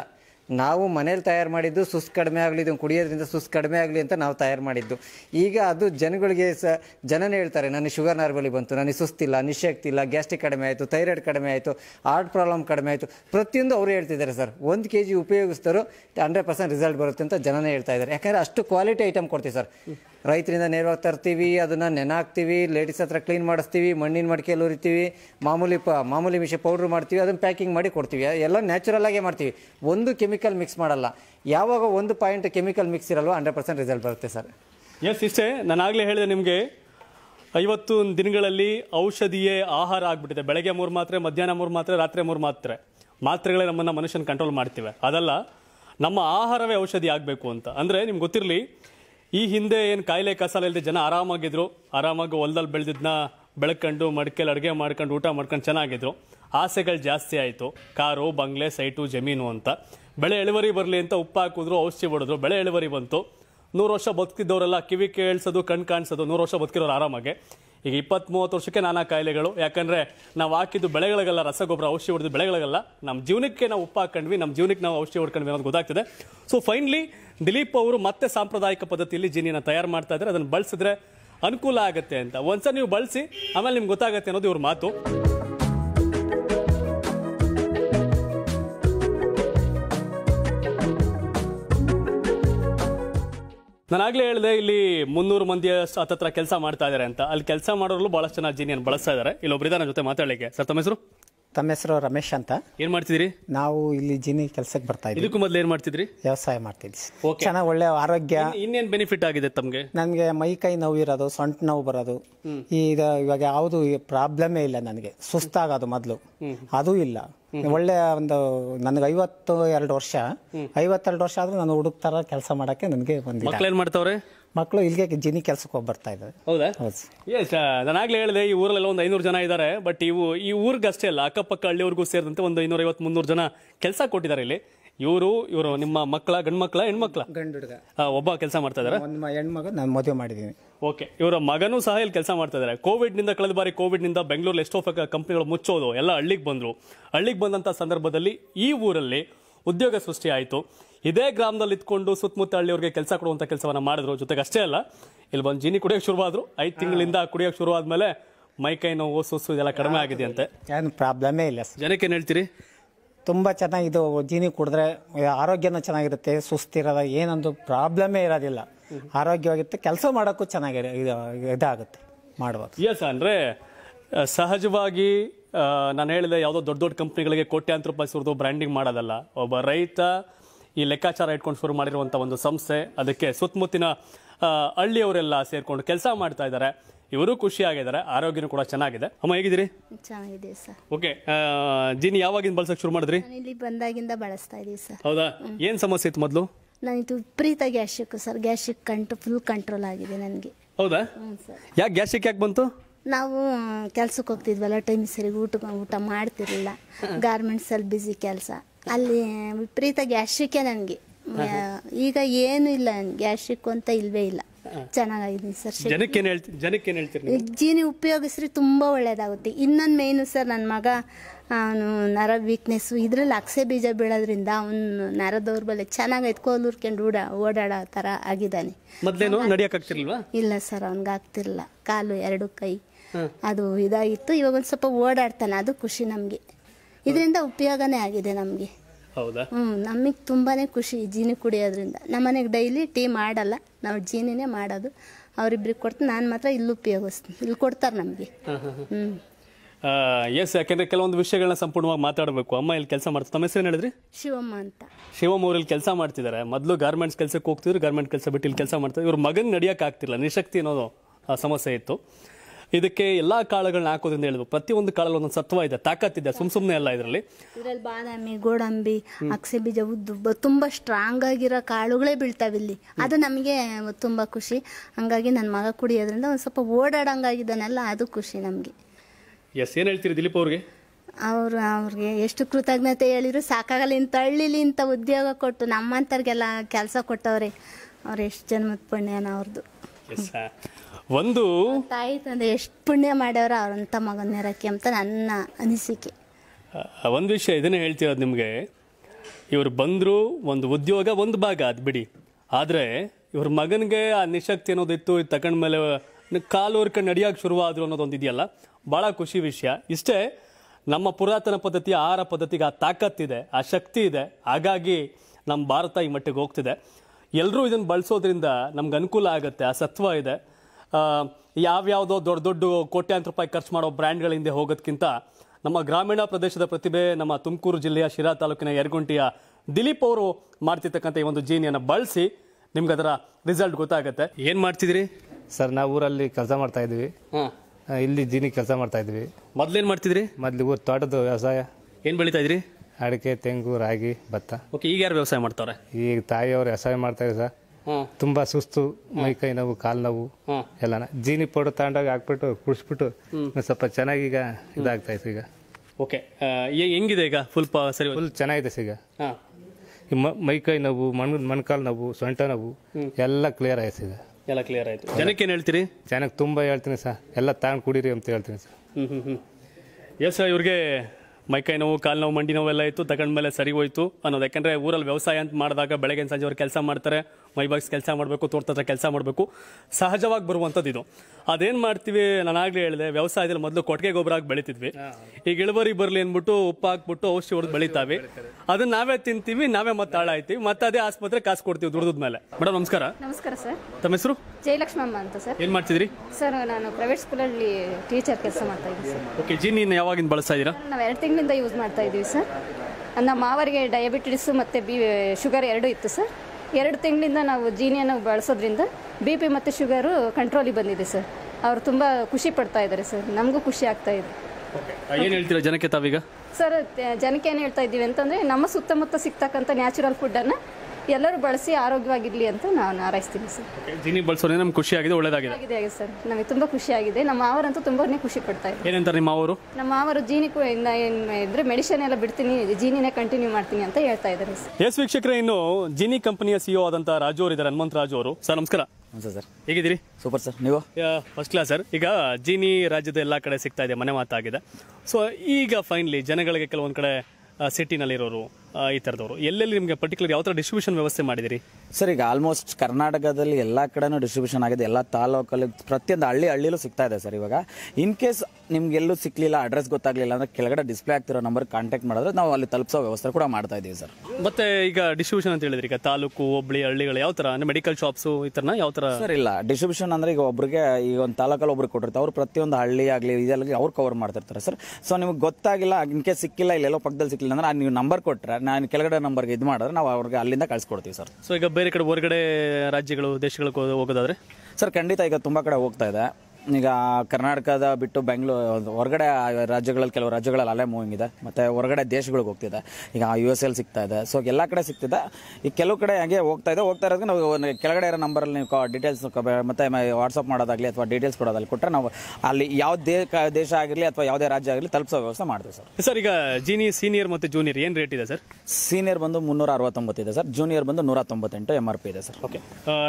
ನಾವು ಮನೇಲಿ ತಯಾರು ಮಾಡಿದ್ದು ಸುಸ್ ಕಡಿಮೆ ಆಗಲಿ ಇದನ್ನು ಕುಡಿಯೋದ್ರಿಂದ ಸುಸ್ ಕಡಿಮೆ ಆಗಲಿ ಅಂತ ನಾವು ತಯಾರು ಮಾಡಿದ್ದು ಈಗ ಅದು ಜನಗಳಿಗೆ ಸ ಜನನೇ ಹೇಳ್ತಾರೆ ನನಗೆ ಶುಗರ್ ನಾರ್ಮಲಿ ಬಂತು ನನಗೆ ಸುಸ್ತಿಲ್ಲ ನಿಶಕ್ತಿ ಇಲ್ಲ ಗ್ಯಾಸ್ಟ್ರಿಕ್ ಕಡಿಮೆ ಆಯಿತು ಥೈರಾಯ್ಡ್ ಕಡಿಮೆ ಆಯಿತು ಹಾರ್ಟ್ ಪ್ರಾಬ್ಲಮ್ ಕಡಿಮೆ ಆಯಿತು ಪ್ರತಿಯೊಂದು ಅವರು ಹೇಳ್ತಿದ್ದಾರೆ ಸರ್ ಒಂದು ಕೆ ಜಿ ಉಪಯೋಗಿಸ್ತಾರೋ ಹಂಡ್ರೆಡ್ ಪರ್ಸೆಂಟ್ ರಿಸಲ್ಟ್ ಬರುತ್ತೆ ಅಂತ ಜನನೇ ಹೇಳ್ತಾ ಇದ್ದಾರೆ ಯಾಕಂದರೆ ಅಷ್ಟು ಕ್ವಾಲಿಟಿ ಐಟಮ್ ಕೊಡ್ತೀವಿ ಸರ್ ರೈತರಿಂದ ನೇರವಾಗಿ ತರ್ತೀವಿ ಅದನ್ನು ನೆನಾಕ್ತೀವಿ ಲೇಡೀಸ್ ಹತ್ರ ಕ್ಲೀನ್ ಮಾಡಿಸ್ತೀವಿ ಮಣ್ಣಿನ ಮಡಿಕೆಯಲ್ಲಿ ಉರಿತೀವಿ ಮಾಮೂಲಿ ಪ ಮಾಮೂಲಿ ಮಿಷೆ ಪೌಡ್ರ್ ಮಾಡ್ತೀವಿ ಅದನ್ನು ಪ್ಯಾಕಿಂಗ್ ಮಾಡಿ ಕೊಡ್ತೀವಿ ಎಲ್ಲ ಆಗೇ ಮಾಡ್ತೀವಿ ಒಂದು ಕೆಮಿಕಲ್ ಮಿಕ್ಸ್ ಮಾಡಲ್ಲ ಯಾವಾಗ ಒಂದು ಪಾಯಿಂಟ್ ಕೆಮಿಕಲ್ ಮಿಕ್ಸ್ ಇರಲ್ವ ಹಂಡ್ರೆಡ್ ಪರ್ಸೆಂಟ್ ರಿಸಲ್ಟ್ ಬರುತ್ತೆ ಸರ್ ಎಸ್ ಇಷ್ಟೇ ನಾನು ಆಗಲೇ ಹೇಳಿದೆ ನಿಮಗೆ ಐವತ್ತು ದಿನಗಳಲ್ಲಿ ಔಷಧಿಯೇ ಆಹಾರ ಆಗಿಬಿಟ್ಟಿದೆ ಬೆಳಗ್ಗೆ ಮೂರು ಮಾತ್ರೆ ಮಧ್ಯಾಹ್ನ ಮೂರು ಮಾತ್ರೆ ರಾತ್ರಿ ಮೂರು ಮಾತ್ರೆ ಮಾತ್ರೆಗಳೇ ನಮ್ಮನ್ನು ಮನುಷ್ಯನ ಕಂಟ್ರೋಲ್ ಮಾಡ್ತೀವಿ ಅದಲ್ಲ ನಮ್ಮ ಆಹಾರವೇ ಔಷಧಿ ಆಗಬೇಕು ಅಂತ ಅಂದರೆ ನಿಮ್ಗೆ ಗೊತ್ತಿರಲಿ ಈ ಹಿಂದೆ ಏನು ಕಾಯಿಲೆ ಕಸಾಲ ಇಲ್ಲದೆ ಜನ ಆರಾಮಾಗಿದ್ರು ಆರಾಮಾಗಿ ಹೊಲದಲ್ಲಿ ಬೆಳೆದಿದ್ದನ್ನ ಬೆಳ್ಕೊಂಡು ಮಡಿಕೆಲಿ ಅಡುಗೆ ಮಾಡ್ಕೊಂಡು ಊಟ ಮಾಡ್ಕೊಂಡು ಚೆನ್ನಾಗಿದ್ರು ಆಸೆಗಳು ಜಾಸ್ತಿ ಆಯಿತು ಕಾರು ಬಂಗ್ಲೆ ಸೈಟು ಜಮೀನು ಅಂತ ಬೆಳೆ ಇಳುವರಿ ಬರಲಿ ಅಂತ ಉಪ್ಪು ಹಾಕಿದ್ರು ಔಷಧಿ ಹೊಡೆದ್ರು ಬೆಳೆ ಇಳುವರಿ ಬಂತು ನೂರು ವರ್ಷ ಬದುಕಿದ್ದವರೆಲ್ಲ ಕಿವಿ ಕೇಳಿಸೋದು ಕಣ್ ಕಾಣಿಸೋದು ನೂರು ವರ್ಷ ಬದುಕಿರೋರು ಆರಾಮಾಗೆ ಈಗ ಇಪ್ಪತ್ತ್ ಮೂವತ್ತು ವರ್ಷಕ್ಕೆ ನಾನಾ ಕಾಯಿಲೆಗಳು ಯಾಕಂದರೆ ನಾವು ಹಾಕಿದ್ದು ಬೆಳೆಗಳಿಗೆಲ್ಲ ರಸಗೊಬ್ಬರ ಔಷಧಿ ಹೊಡೆದು ಬೆಳೆಗಳಿಗೆಲ್ಲ ನಮ್ಮ ಜೀವನಕ್ಕೆ ನಾವು ಉಪ್ಪು ಹಾಕೊಂಡ್ವಿ ನಮ್ಮ ಜೀವನಕ್ಕೆ ನಾವು ಔಷಧಿ ಹೊಡ್ಕೊಂಡ್ವಿ ಅನ್ನೋದು ಗೊತ್ತಾಗ್ತದೆ ಸೊ ಫೈನ್ಲಿ ದಿಲೀಪ್ ಅವರು ಮತ್ತೆ ಸಾಂಪ್ರದಾಯಿಕ ಪದ್ಧತಿಯಲ್ಲಿ ಜೀನಿನ ತಯಾರು ಮಾಡ್ತಾ ಇದ್ದಾರೆ ಅದನ್ನು ಬಳಸಿದ್ರೆ ಅನುಕೂಲ ಆಗುತ್ತೆ ಅಂತ ಒಂದ್ಸಲ ನೀವು ಬಳಸಿ ಆಮೇಲೆ ನಿಮ್ಗೆ ಗೊತ್ತಾಗುತ್ತೆ ಅನ್ನೋದು ಇವ್ರ ಮಾತು ನಾನಾಗಲೇ ಹೇಳಿದೆ ಇಲ್ಲಿ ಮುನ್ನೂರು ಮಂದಿ ಹತ್ತತ್ರ ಕೆಲಸ ಮಾಡ್ತಾ ಇದ್ದಾರೆ ಅಂತ ಅಲ್ಲಿ ಕೆಲಸ ಮಾಡೋರು ಭಾಳಷ್ಟು ಜನ ಜೀನಿಯನ್ನು ಬಳಸ್ತಾ ಇದ್ದಾರೆ ಇಲ್ಲೊಬ್ಬರಿದ್ದಾರೆ ನನ್ನ ಜೊತೆ ಮಾತಾಡಲಿಕ್ಕೆ ಸರ್ ತಮ್ಮ ಹೆಸರು ತಮ್ಮ ಹೆಸರು ರಮೇಶ್ ಅಂತ ಏನ್ ಮಾಡ್ತಿದ್ರಿ ನಾವು ಇಲ್ಲಿ ಜಿನಿ ಕೆಲಸಕ್ಕೆ ಬರ್ತಾ ಇದ್ದೀವಿ ಇದಕ್ಕೂ ಮೊದಲು ಏನ್ ಮಾಡ್ತಿದ್ರಿ ವ್ಯವಸಾಯ ಮಾಡ್ತಿದ್ವಿ ಚೆನ್ನಾಗಿ ಒಳ್ಳೆ ಆರೋಗ್ಯ ಇನ್ನೇನು ಬೆನಿಫಿಟ್ ಆಗಿದೆ ತಮಗೆ ನನಗೆ ಮೈ ಕೈ ನೋವು ಇರೋದು ಸೊಂಟ ನೋವು ಬರೋದು ಈಗ ಇವಾಗ ಯಾವುದು ಪ್ರಾಬ್ಲಮೇ ಇಲ್ಲ ನನಗೆ ಸುಸ್ತಾಗೋದು ಮೊದಲು ಅದು ಇಲ್ಲ ಒಳ್ಳೆ ಒಂದು ನನಗೆ ಐವತ್ತು ಎರಡು ವರ್ಷ ಐವತ್ತೆರಡು ವರ್ಷ ಆದ್ರೂ ನಾನು ಹುಡುಕ್ತಾರ ಕೆಲಸ ಮಾಡಕ್ಕೆ ನನಗೆ ಬಂದಿದೆ ಏನ್ ಮಾಡ್ತಾವ್ರೆ ಮಕ್ಕಳು ಇಲ್ಲಿಗೆ ಜಿನಿ ಕೆಲಸಕ್ಕೆ ಹೋಗಿ ಬರ್ತಾ ಇದ್ದಾರೆ ಹೌದಾ ಎಸ್ ನಾನಾಗಲೇ ಹೇಳಿದೆ ಈ ಊರಲ್ಲೆಲ್ಲ ಒಂದು ಐನೂರು ಜನ ಇದ್ದಾರೆ ಬಟ್ ಇವು ಈ ಊರಿಗೆ ಅಷ್ಟೇ ಅಲ್ಲ ಅಕ್ಕಪಕ್ಕ ಹಳ್ಳಿಯವ್ರಿಗೂ ಸೇರಿದಂತೆ ಒಂದು ಐವತ್ತು ಮುನ್ನೂರು ಜನ ಕೆಲಸ ಕೊಟ್ಟಿದ್ದಾರೆ ಇಲ್ಲಿ ಇವರು ಇವರು ನಿಮ್ಮ ಮಕ್ಕಳ ಗಂಡ್ಮಕ್ಳ ಮಕ್ಕಳ ಹೆಣ್ಮಕ್ಳ ಗಂಡು ಹುಡುಗ ಒಬ್ಬ ಕೆಲಸ ಮಾಡ್ತಾ ಇದ್ದಾರೆ ನಾನು ಮದುವೆ ಮಾಡಿದ್ದೀನಿ ಓಕೆ ಇವರ ಮಗನೂ ಸಹ ಇಲ್ಲಿ ಕೆಲಸ ಮಾಡ್ತಾ ಇದ್ದಾರೆ ನಿಂದ ಕಳೆದ ಬಾರಿ ಕೋವಿಡ್ ನಿಂದ ಬೆಂಗಳೂರಲ್ಲಿ ಎಷ್ಟೋ ಕಂಪನಿಗಳು ಮುಚ್ಚೋದು ಎಲ್ಲ ಹಳ್ಳಿಗೆ ಬಂದ್ರು ಹಳ್ಳಿಗೆ ಬಂದಂಥ ಸಂದರ್ಭದಲ್ಲಿ ಈ ಊರಲ್ಲಿ ಉದ್ಯೋಗ ಸೃಷ್ಟಿ ಆಯಿತು ಇದೇ ಗ್ರಾಮದಲ್ಲಿ ಇದ್ಕೊಂಡು ಸುತ್ತಮುತ್ತ ಹಳ್ಳಿಯವ್ರಿಗೆ ಕೆಲಸ ಕೊಡುವಂತ ಕೆಲಸವನ್ನ ಮಾಡಿದ್ರು ಜೊತೆಗೆ ಅಷ್ಟೇ ಅಲ್ಲ ಇಲ್ಲಿ ಬಂದು ಜೀನಿ ಕುಡಿಯೋಕೆ ಶುರುವಾದ್ರು ಐದು ತಿಂಗಳಿಂದ ಕುಡಿಯೋಕೆ ಶುರುವಾದ್ಮೇಲೆ ಮೈ ಕೈ ನೋವು ಸುಸ್ಸು ಇದೆಲ್ಲ ಕಡಿಮೆ ಆಗಿದೆ ಅಂತೆ ಏನು ಪ್ರಾಬ್ಲಮೇ ಇಲ್ಲ ಸರ್ ಜನಕ್ಕೆ ಏನು ಹೇಳ್ತೀರಿ ತುಂಬ ಚೆನ್ನಾಗಿದ್ದು ಜೀನಿ ಕುಡಿದ್ರೆ ಆರೋಗ್ಯನ ಚೆನ್ನಾಗಿರುತ್ತೆ ಸುಸ್ತಿರದ ಏನೊಂದು ಪ್ರಾಬ್ಲಮೇ ಇರೋದಿಲ್ಲ ಆರೋಗ್ಯವಾಗಿರುತ್ತೆ ಕೆಲಸ ಮಾಡೋಕ್ಕೂ ಚೆನ್ನಾಗಿ ಇದಾಗುತ್ತೆ ಮಾಡ್ಬೋದು ಎಸ್ ಅಂದರೆ ಸಹಜವಾಗಿ ನಾನು ಹೇಳಿದೆ ಯಾವುದೋ ದೊಡ್ಡ ದೊಡ್ಡ ಕಂಪ್ನಿಗಳಿಗೆ ಕೋಟ್ಯಾಂತರ ರೂಪಾಯಿ ಸುರಿದು ಬ್ರ್ಯಾಂಡಿಂಗ್ ಮಾಡೋದಲ್ಲ ಒಬ್ಬ ರೈತ ಈ ಲೆಕ್ಕಾಚಾರ ಇಟ್ಕೊಂಡು ಶುರು ಮಾಡಿರುವಂಥ ಒಂದು ಸಂಸ್ಥೆ ಅದಕ್ಕೆ ಸುತ್ತಮುತ್ತಿನ ಹಳ್ಳಿಯವರೆಲ್ಲ ಸೇರ್ಕೊಂಡು ಕೆಲಸ ಮಾಡ್ತಾ ಇದ್ದಾರೆ ಇವರು ಖುಷಿಯಾಗಿದ್ದಾರೆ ಆರೋಗ್ಯನೂ ಕೂಡ ಚೆನ್ನಾಗಿದೆ ಅಮ್ಮ ಹೇಗಿದ್ದೀರಿ ಚೆನ್ನಾಗಿದೆ ಸರ್ ಓಕೆ ಜೀನಿ ಯಾವಾಗಿಂದ ಬಳಸಕ್ಕೆ ಶುರು ಮಾಡಿದ್ರಿ ಇಲ್ಲಿ ಬಂದಾಗಿಂದ ಬಳಸ್ತಾ ಇದೀವಿ ಸರ್ ಹೌದಾ ಏನು ಸಮಸ್ಯೆ ಇತ್ತು ಮೊದಲು ನಾನು ಇತ್ತು ವಿಪರೀತ gastric sir gastric control full control ಆಗಿದೆ ನನಗೆ ಹೌದಾ ಸರ್ ಯಾಕೆ ಗ್ಯಾಸ್ಟಿಕ್ ಯಾಕೆ ಬಂತು ನಾವು ಕೆಲ್ಸಕ್ಕೆ ಹೋಗ್ತಿದ್ವಲ್ಲ ಟೈಮ್ ಸರಿಗೆ ಊಟ ಊಟ ಮಾಡ್ತಿರಲಿಲ್ಲ ಗಾರ್ಮೆಂಟ್ಸಲ್ಲಿ ಬ್ಯುಸಿ ಕೆಲಸ ಅಲ್ಲಿ ವಿಪರೀತ ಗ್ಯಾಸ್ಟ್ರಿಕ್ಕೆ ನನಗೆ ಈಗ ಏನು ಇಲ್ಲ ಗ್ಯಾಸ್ಟ್ರಿಕ್ ಅಂತ ಇಲ್ವೇ ಇಲ್ಲ ಚೆನ್ನಾಗಿದ್ದೀನಿ ಸರ್ ಜೀನಿ ಉಪಯೋಗಿಸ್ರಿ ತುಂಬಾ ಒಳ್ಳೇದಾಗುತ್ತೆ ಇನ್ನೊಂದು ಮೇಯ್ನು ಸರ್ ನನ್ನ ಮಗ ಅವನು ನರ ವೀಕ್ನೆಸ್ ಇದ್ರಲ್ಲಿ ಅಕ್ಸೆ ಬೀಜ ಬೀಳೋದ್ರಿಂದ ಅವನು ನರ ದೌರ್ಬಲ್ಯ ಚೆನ್ನಾಗಿ ಉರ್ಕೊಂಡು ಓಡ ಓಡಾಡೋ ತರ ಆಗಿದ್ದಾನೆ ಇಲ್ಲ ಸರ್ ಅವನ್ಗ ಆಗ್ತಿಲ್ಲ ಕಾಲು ಎರಡು ಕೈ ಅದು ಇದಾಗಿತ್ತು ಇವಾಗ ಒಂದ್ ಸ್ವಲ್ಪ ಓಡಾಡ್ತಾನೆ ಅದು ಖುಷಿ ನಮಗೆ ಇದರಿಂದ ಉಪಯೋಗನೇ ಆಗಿದೆ ನಮಗೆ ಹೌದಾ ಹ್ಞೂ ನಮಗೆ ತುಂಬಾ ಖುಷಿ ಜೀನಿ ಕುಡಿಯೋದ್ರಿಂದ ನಮ್ಮ ಮನೆಗೆ ಡೈಲಿ ಟೀ ಮಾಡಲ್ಲ ನಾವು ಜೀನಿನೇ ಮಾಡೋದು ಅವರಿಬ್ರಿಗೆ ಕೊಡ್ತೀನಿ ನಾನು ಮಾತ್ರ ಇಲ್ಲಿ ಉಪಯೋಗಿಸ್ತೀನಿ ಇಲ್ಲಿ ಕೊಡ್ತಾರೆ ನಮಗೆ ಹ್ಞೂ ಎಸ್ ಯಾಕೆಂದ್ರೆ ಕೆಲವೊಂದು ವಿಷಯಗಳನ್ನ ಸಂಪೂರ್ಣವಾಗಿ ಮಾತಾಡಬೇಕು ಅಮ್ಮ ಇಲ್ಲಿ ಕೆಲಸ ಮಾಡ್ತಾರೆ ತಮ್ಮ ಹೆಸರು ಹೇಳಿದ್ರಿ ಶಿವಮ್ಮ ಅಂತ ಶಿವಮ್ಮ ಅವ್ರಲ್ಲಿ ಕೆಲಸ ಮಾಡ್ತಿದ್ದಾರೆ ಮೊದಲು ಗಾರ್ಮೆಂಟ್ಸ್ ಕೆಲಸಕ್ಕೆ ಹೋಗ್ತಿದ್ರು ಗಾರ್ಮೆಂಟ್ ಕೆಲಸ ಬಿಟ್ಟು ಇಲ್ಲಿ ಕೆಲಸ ಮಾಡ್ತಾರೆ ಇವ್ರ ಮಗನ ನಡೆಯಕ್ಕೆ ಆಗ್ತಿಲ್ಲ ನಿಶಕ್ತಿ ಅನ್ನೋದು ಸಮಸ್ಯೆ ಇತ್ತು ಇದಕ್ಕೆ ಎಲ್ಲ ಕಾಳುಗಳನ್ನ ಹಾಕೋದ್ರಿಂದ ಹೇಳಿದ್ರು ಪ್ರತಿಯೊಂದು ಕಾಳಲ್ಲಿ ಒಂದೊಂದು ಸತ್ವ ಇದೆ ತಾಕತ್ತಿದೆ ಸುಮ್ ಸುಮ್ನೆ ಎಲ್ಲ ಇದರಲ್ಲಿ ಇದರಲ್ಲಿ ಬಾದಾಮಿ ಗೋಡಂಬಿ ಅಕ್ಸೆ ಬೀಜ ಉದ್ದು ತುಂಬಾ ಸ್ಟ್ರಾಂಗ್ ಆಗಿರೋ ಕಾಳುಗಳೇ ಇಲ್ಲಿ ಅದು ನಮಗೆ ತುಂಬಾ ಖುಷಿ ಹಂಗಾಗಿ ನನ್ನ ಮಗ ಕುಡಿಯೋದ್ರಿಂದ ಒಂದು ಸ್ವಲ್ಪ ಓಡಾಡಂಗಾಗಿದ್ದಾನೆಲ್ಲ ಅದು ಖುಷಿ ನಮಗೆ ಎಸ್ ಏನು ಹೇಳ್ತೀರಿ ದಿಲೀಪ್ ಅವ್ರಿಗೆ ಅವ್ರು ಅವ್ರಿಗೆ ಎಷ್ಟು ಕೃತಜ್ಞತೆ ಹೇಳಿದ್ರು ಸಾಕಾಗಲ್ಲ ಇಂಥ ಹಳ್ಳಿಲಿ ಇಂಥ ಉದ್ಯೋಗ ಕೊಟ್ಟು ನಮ್ಮಂತರ್ಗೆಲ್ಲ ಕೆಲಸ ಕೊಟ್ಟವ್ರೆ ಅವ್ರು ಎಷ್ಟು ಜನ್ಮದ ಪುಣ್ಯನ ಅವ್ರದ್ದು ಒಂದು ತಾಯಿ ತಂದೆ ಎಷ್ಟು ಪುಣ್ಯ ಮಾಡ್ಯವ್ರ ಅವ್ರಂತ ಮಗನ ಇರಕ್ಕೆ ಅಂತ ನನ್ನ ಅನಿಸಿಕೆ ಒಂದು ವಿಷಯ ಇದನ್ನ ಹೇಳ್ತಿರೋದು ನಿಮಗೆ ಇವರು ಬಂದರು ಒಂದು ಉದ್ಯೋಗ ಒಂದು ಭಾಗ ಅದು ಬಿಡಿ ಆದರೆ ಇವ್ರ ಮಗನಿಗೆ ಆ ನಿಶಕ್ತಿ ಅನ್ನೋದಿತ್ತು ಇದು ಮೇಲೆ ಕಾಲು ಹೊರ್ಕೊಂಡು ಶುರು ಶುರುವಾದ್ರು ಅನ್ನೋದೊಂದು ಇದೆಯಲ್ಲ ಭಾಳ ಖುಷಿ ವಿಷಯ ಇಷ್ಟೇ ನಮ್ಮ ಪುರಾತನ ಪದ್ಧತಿ ಆಹಾರ ಪದ್ಧತಿಗೆ ಆ ತಾಕತ್ತಿದೆ ಆ ಶಕ್ತಿ ಇದೆ ಹಾಗಾಗಿ ನಮ್ಮ ಭಾರತ ಈ ಮಟ್ಟಿಗೆ ಹೋಗ್ತಿದೆ ಎಲ್ಲರೂ ಇದನ್ನು ಬಳಸೋದ್ರಿಂದ ನಮ್ಗೆ ಅನುಕೂಲ ಆಗುತ್ತೆ ಆ ಸತ್ವ ಇದೆ ಯಾವ್ಯಾವುದೋ ದೊಡ್ಡ ದೊಡ್ಡ ಕೋಟ್ಯಾಂತರ ರೂಪಾಯಿ ಖರ್ಚು ಮಾಡೋ ಬ್ರ್ಯಾಂಡ್ಗಳ ಹಿಂದೆ ಹೋಗೋದಕ್ಕಿಂತ ನಮ್ಮ ಗ್ರಾಮೀಣ ಪ್ರದೇಶದ ಪ್ರತಿಭೆ ನಮ್ಮ ತುಮಕೂರು ಜಿಲ್ಲೆಯ ಶಿರಾ ತಾಲೂಕಿನ ಯರಗುಂಟಿಯ ದಿಲೀಪ್ ಅವರು ಮಾಡ್ತಿರ್ತಕ್ಕಂಥ ಈ ಒಂದು ಜೀನಿಯನ್ನು ಬಳಸಿ ನಿಮ್ಗೆ ಅದರ ರಿಸಲ್ಟ್ ಗೊತ್ತಾಗುತ್ತೆ ಏನು ಮಾಡ್ತಿದ್ದೀರಿ ಸರ್ ನಾವು ಊರಲ್ಲಿ ಕೆಲಸ ಮಾಡ್ತಾ ಇದ್ವಿ ಇಲ್ಲಿ ಜೀನಿ ಕೆಲಸ ಮಾಡ್ತಾ ಇದ್ವಿ ಏನು ಮಾಡ್ತಿದ್ರಿ ಮೊದ್ಲು ಊರು ತೋಟದ ವ್ಯವಸಾಯ ಏನು ಬೆಳಿತಾ ಇದ್ರಿ ಅಡಿಕೆ ತೆಂಗು ರಾಗಿ ಭತ್ತ ಓಕೆ ಈಗ ಯಾರು ವ್ಯವಸಾಯ ಮಾಡ್ತಾರೆ ಈಗ ತಾಯಿಯವರು ವ್ಯವಸಾಯ ಮಾಡ್ತಾರೆ ಸರ್ ತುಂಬಾ ಸುಸ್ತು ಮೈ ಕೈ ನೋವು ಕಾಲ್ ನೋವು ಎಲ್ಲಾನ ಜೀನಿ ಪೌಡರ್ ತಗೊಂಡಾಗ ಹಾಕ್ಬಿಟ್ಟು ಕುಡಿಸ್ಬಿಟ್ಟು ಸ್ವಲ್ಪ ಚೆನ್ನಾಗಿ ಈಗ ಇದಾಗ್ತಾ ಇತ್ತು ಈಗ ಓಕೆ ಹೆಂಗಿದೆ ಈಗ ಫುಲ್ ಸರಿ ಫುಲ್ ಚೆನ್ನಾಗಿದೆ ಈಗ ಮೈ ಕೈ ನೋವು ಮಣ್ ಮಣ್ಕಾಲು ನೋವು ಸೊಂಟ ನೋವು ಎಲ್ಲ ಕ್ಲಿಯರ್ ಆಯ್ತು ಈಗ ಎಲ್ಲ ಕ್ಲಿಯರ್ ಆಯ್ತು ಜನಕ್ಕೆ ಏನು ಹೇಳ್ತೀರಿ ಜನಕ್ಕೆ ತುಂಬಾ ಹೇಳ್ತೀನಿ ಸರ್ ಎಲ್ಲ ತಗೊಂಡು ಕುಡೀರಿ ಅಂತ ಹೇಳ್ತೀನಿ ಸರ್ ಹ್ಞೂ ಎಸ್ ಸರ್ ಇವ್ರಿಗೆ ಕೈ ನೋವು ಕಾಲು ನೋವು ಮಂಡಿ ನೋವು ಎಲ್ಲ ಇತ್ತು ತಗೊಂಡ್ಮೇಲೆ ಸರಿ ಹೋಯ್ತು ಅನ್ನೋದು ಯಾಕಂದ್ರೆ ಊರಲ್ಲಿ ವ್ಯವಸಾಯ ಅಂತ ಮಾಡಿದಾಗ ಬೆಳಗ್ಗೆ ಸಂಜೆ ಅವ್ರು ಕೆಲಸ ಮಾಡ್ತಾರೆ ಮೈಬಾಗ್ಸ್ ಕೆಲಸ ಮಾಡಬೇಕು ತೋರ್ತತ್ರ ಕೆಲಸ ಮಾಡಬೇಕು ಸಹಜವಾಗಿ ಬರುವಂಥದ್ದು ಇದು ಅದೇನು ಮಾಡ್ತೀವಿ ನಾನಾಗಲೇ ಹೇಳಿದೆ ವ್ಯವಸಾಯದಲ್ಲಿ ಮೊದಲು ಕೊಟ್ಟಿಗೆ ಗೊಬ್ಬರ ಹಾಕಿ ಬೆಳಿತಿದ್ವಿ ಈಗ ಇಳುವರಿ ಬರಲಿ ಅಂದ್ಬಿಟ್ಟು ಉಪ್ಪು ಹಾಕ್ಬಿಟ್ಟು ಔಷಧಿ ಹೊಡೆದು ಬೆಳಿತಾವೆ ಅದನ್ನ ನಾವೇ ತಿಂತೀವಿ ನಾವೇ ಮತ್ತೆ ಹಾಳಾಯ್ತೀವಿ ಮತ್ತೆ ಅದೇ ಆಸ್ಪತ್ರೆ ಕಾಸು ಕೊಡ್ತೀವಿ ದುಡ್ದ ಮೇಲೆ ಮೇಡಮ್ ನಮಸ್ಕಾರ ನಮಸ್ಕಾರ ಸರ್ ತಮ್ಮ ಹೆಸರು ಜಯಲಕ್ಷ್ಮಮ್ಮ ಅಂತ ಸರ್ ಏನು ಮಾಡ್ತಿದ್ರಿ ಸರ್ ನಾನು ಪ್ರೈವೇಟ್ ಸ್ಕೂಲಲ್ಲಿ ಟೀಚರ್ ಕೆಲಸ ಮಾಡ್ತಾ ಇದ್ದೀನಿ ಸರ್ ಓಕೆ ಜೀನ್ ನೀನು ಯಾವಾಗಿಂದ ಬಳಸ್ತಾ ಇದ್ದೀರಾ ನಾವು ಎರಡು ತಿಂಗಳಿಂದ ಯೂಸ್ ಮಾಡ್ತಾ ಇದ್ದೀವಿ ಸರ್ ನಮ್ಮ ಮಾವರಿಗೆ ಡಯಾಬಿಟಿಸ್ ಮತ್ತು ಬಿ ಶುಗರ್ ಎರಡೂ ಇತ್ತು ಸರ್ ಎರಡು ತಿಂಗಳಿಂದ ನಾವು ಜೀನಿಯನ್ನು ಬಳಸೋದ್ರಿಂದ ಬಿ ಪಿ ಮತ್ತು ಶುಗರು ಕಂಟ್ರೋಲಿಗೆ ಬಂದಿದೆ ಸರ್ ಅವರು ತುಂಬ ಖುಷಿ ಪಡ್ತಾ ಇದ್ದಾರೆ ಸರ್ ನಮಗೂ ಖುಷಿ ಆಗ್ತಾ ಇದೆ ಏನು ಹೇಳ್ತೀರಾ ಜನಕ್ಕೆ ತಾವೀಗ ಸರ್ ಜನಕ್ಕೆ ಏನು ಹೇಳ್ತಾ ಇದ್ದೀವಿ ಅಂತಂದರೆ ನಮ್ಮ ಸುತ್ತಮುತ್ತ ಸಿಗ್ತಕ್ಕಂಥ ನ್ಯಾಚುರಲ್ ಫುಡ್ಡನ್ನು ಎಲ್ಲರೂ ಬಳಸಿ ಆರೋಗ್ಯವಾಗಿರಲಿ ಅಂತ ನಾನು ಹಾರೈಸ್ತೀನಿ ಸರ್ ಜೀನಿ ಬಳಸೋದ್ರೆ ನಮ್ಗೆ ಖುಷಿಯಾಗಿದೆ ಆಗಿದೆ ಒಳ್ಳೇದಾಗಿದೆ ಸರ್ ನಮಗೆ ತುಂಬ ಖುಷಿಯಾಗಿದೆ ನಮ್ಮ ಮಾವರಂತೂ ತುಂಬಾ ಖುಷಿ ಪಡ್ತಾ ಇದೆ ಏನಂತಾರೆ ನಿಮ್ಮ ಅವರು ನಮ್ಮ ಮಾವರು ಜೀನಿ ಇನ್ನ ಏನು ಇದ್ರೆ ಮೆಡಿಸಿನ್ ಎಲ್ಲ ಬಿಡ್ತೀನಿ ಜೀನಿನೇ ಕಂಟಿನ್ಯೂ ಮಾಡ್ತೀನಿ ಅಂತ ಹೇಳ್ತಾ ಇದ್ದಾರೆ ಸರ್ ಎಸ್ ವೀಕ್ಷಕರೇ ಇನ್ನು ಜಿನಿ ಕಂಪನಿಯ ಸಿಇಒ ಆದಂತ ರಾಜು ಅವರು ಇದ್ದಾರೆ ಹನುಮಂತ ರಾಜು ಅವರು ಸರ್ ನಮಸ್ಕಾರ ಸರ್ ಹೇಗಿದ್ದೀರಿ ಸೂಪರ್ ಸರ್ ನೀವು ಫಸ್ಟ್ ಕ್ಲಾಸ್ ಸರ್ ಈಗ ಜೀನಿ ರಾಜ್ಯದ ಎಲ್ಲ ಕಡೆ ಸಿಗ್ತಾ ಇದೆ ಮನೆ ಮಾತಾಗಿದೆ ಸೊ ಈಗ ಫೈನಲಿ ಜನಗಳಿಗೆ ಕೆಲವೊಂದು ಕಡೆ ಸಿಟಿನಲ್ಲಿರೋರು ಈ ಥರದವರು ಎಲ್ಲೆಲ್ಲಿ ನಿಮಗೆ ಪರ್ಟಿಕ್ಯುಲರ್ ಯಾವ ಥರ ಡಿಸ್ಟ್ರಿಬ್ಯೂಷನ್ ವ್ಯವಸ್ಥೆ ಮಾಡಿದಿರಿ ಸರ್ ಈಗ ಆಲ್ಮೋಸ್ಟ್ ಕರ್ನಾಟಕದಲ್ಲಿ ಎಲ್ಲ ಕಡೆನೂ ಡಿಸ್ಟ್ರಿಬ್ಯೂಷನ್ ಆಗಿದೆ ಎಲ್ಲ ತಾಲೂಕಲ್ಲಿ ಪ್ರತಿಯೊಂದು ಹಳ್ಳಿ ಹಳ್ಳಿಲೂ ಸಿಗ್ತಾ ಇದೆ ಸರ್ ಇವಾಗ ಇನ್ ಕೇಸ್ ನಿಮ್ಗೆಲ್ಲೂ ಸಿಕ್ಕಲಿಲ್ಲ ಅಡ್ರೆಸ್ ಗೊತ್ತಾಗ್ಲಿಲ್ಲ ಅಂದ್ರೆ ಕೆಳಗಡೆ ಡಿಸ್ಪ್ಲೇ ಆಗ್ತಿರೋ ನಂಬರ್ ಕಾಂಟ್ಯಾಕ್ಟ್ ಮಾಡಿದ್ರೆ ನಾವು ಅಲ್ಲಿ ತಲುಪಿಸೋ ವ್ಯವಸ್ಥೆ ಕೂಡ ಮಾಡ್ತಾ ಇದೀವಿ ಸರ್ ಮತ್ತೆ ಈಗ ಡಿಸ್ಟ್ರಿಬ್ಯೂಷನ್ ಅಂತ ಹೇಳಿದ್ರೆ ಈಗ ತಾಲೂಕು ಹೋಬಳಿ ಹಳ್ಳಿಗಳು ಯಾವ ತರ ಅಂದ್ರೆ ಮೆಡಿಕಲ್ ಶಾಪ್ಸ್ ಈ ತರ ಯಾವ ತರ ಸರ್ ಇಲ್ಲ ಡಿಸ್ಟ್ರಿಬ್ಯೂಷನ್ ಅಂದ್ರೆ ಈಗ ಒಬ್ರಿಗೆ ಈಗ ಒಂದು ತಾಲೂಕಲ್ಲಿ ಒಬ್ರಿಗೆ ಕೊಟ್ಟಿರ್ತಾರೆ ಅವ್ರು ಪ್ರತಿಯೊಂದು ಹಳ್ಳಿ ಆಗಲಿ ಇದೆಲ್ಲ ಅವ್ರು ಕವರ್ ಮಾಡ್ತಿರ್ತಾರೆ ಸರ್ ಸೊ ನಿಮ್ಗೆ ಗೊತ್ತಾಗಿಲ್ಲ ಇನ್ಕೇಸ್ ಸಿಕ್ಕಿಲ್ಲ ಇಲ್ಲೆಲ್ಲೋ ಪಕ್ಕದಲ್ಲಿ ಸಿಕ್ಕಿಲ್ಲ ಅಂದ್ರೆ ನೀವು ನಂಬರ್ ಕೊಟ್ಟರೆ ನಾನು ಕೆಳಗಡೆ ನಂಬರ್ಗೆ ಇದು ಮಾಡಿದ್ರೆ ನಾವು ಅವ್ರಿಗೆ ಅಲ್ಲಿಂದ ಕಳಿಸ್ಕೊಡ್ತೀವಿ ಸರ್ ಸೊ ಈಗ ಬೇರೆ ಕಡೆ ಹೊರಗಡೆ ರಾಜ್ಯಗಳು ದೇಶಗಳಿಗೆ ಹೋಗೋದಾದ್ರೆ ಸರ್ ಖಂಡಿತ ಈಗ ತುಂಬ ಕಡೆ ಹೋಗ್ತಾ ಇದೆ ಈಗ ಕರ್ನಾಟಕದ ಬಿಟ್ಟು ಬೆಂಗಳೂರು ಹೊರಗಡೆ ರಾಜ್ಯಗಳಲ್ಲಿ ಕೆಲವು ರಾಜ್ಯಗಳಲ್ಲಿ ಅಲೆ ಮೂವಿಂಗ್ ಇದೆ ಮತ್ತು ಹೊರಗಡೆ ದೇಶಗಳಿಗೆ ಹೋಗ್ತಿದೆ ಈಗ ಯು ಎಸ್ ಎಲ್ಲಿ ಸಿಗ್ತಾ ಇದೆ ಸೊ ಎಲ್ಲ ಕಡೆ ಸಿಗ್ತಿದೆ ಈಗ ಕೆಲವು ಕಡೆ ಹಾಗೆ ಹೋಗ್ತಾ ಇದೆ ಹೋಗ್ತಾ ಇರೋದಕ್ಕೆ ನಾವು ಕೆಳಗಡೆ ಇರೋ ನಂಬರಲ್ಲಿ ನೀವು ಡೀಟೇಲ್ಸ್ ಮತ್ತು ವಾಟ್ಸಪ್ ಮಾಡೋದಾಗಲಿ ಅಥವಾ ಡೀಟೇಲ್ಸ್ ಕೊಡೋದಾಗಲಿ ಕೊಟ್ಟರೆ ನಾವು ಅಲ್ಲಿ ಯಾವ ದೇಶ ಆಗಿರಲಿ ಅಥವಾ ಯಾವುದೇ ರಾಜ್ಯ ಆಗಲಿ ತಲುಪಿಸೋ ವ್ಯವಸ್ಥೆ ಮಾಡ್ತೀವಿ ಸರ್ ಸರ್ ಈಗ ಜೀನಿ ಸೀನಿಯರ್ ಮತ್ತು ಜೂನಿಯರ್ ಏನು ರೇಟ್ ಇದೆ ಸರ್ ಸೀನಿಯರ್ ಬಂದು ಮುನ್ನೂರ ಅರವತ್ತೊಂಬತ್ತು ಇದೆ ಸರ್ ಜೂನಿಯರ್ ಬಂದು ನೂರ ತೊಂಬತ್ತೆಂಟು ಎಮ್ ಆರ್ ಪಿ ಇದೆ ಸರ್ ಓಕೆ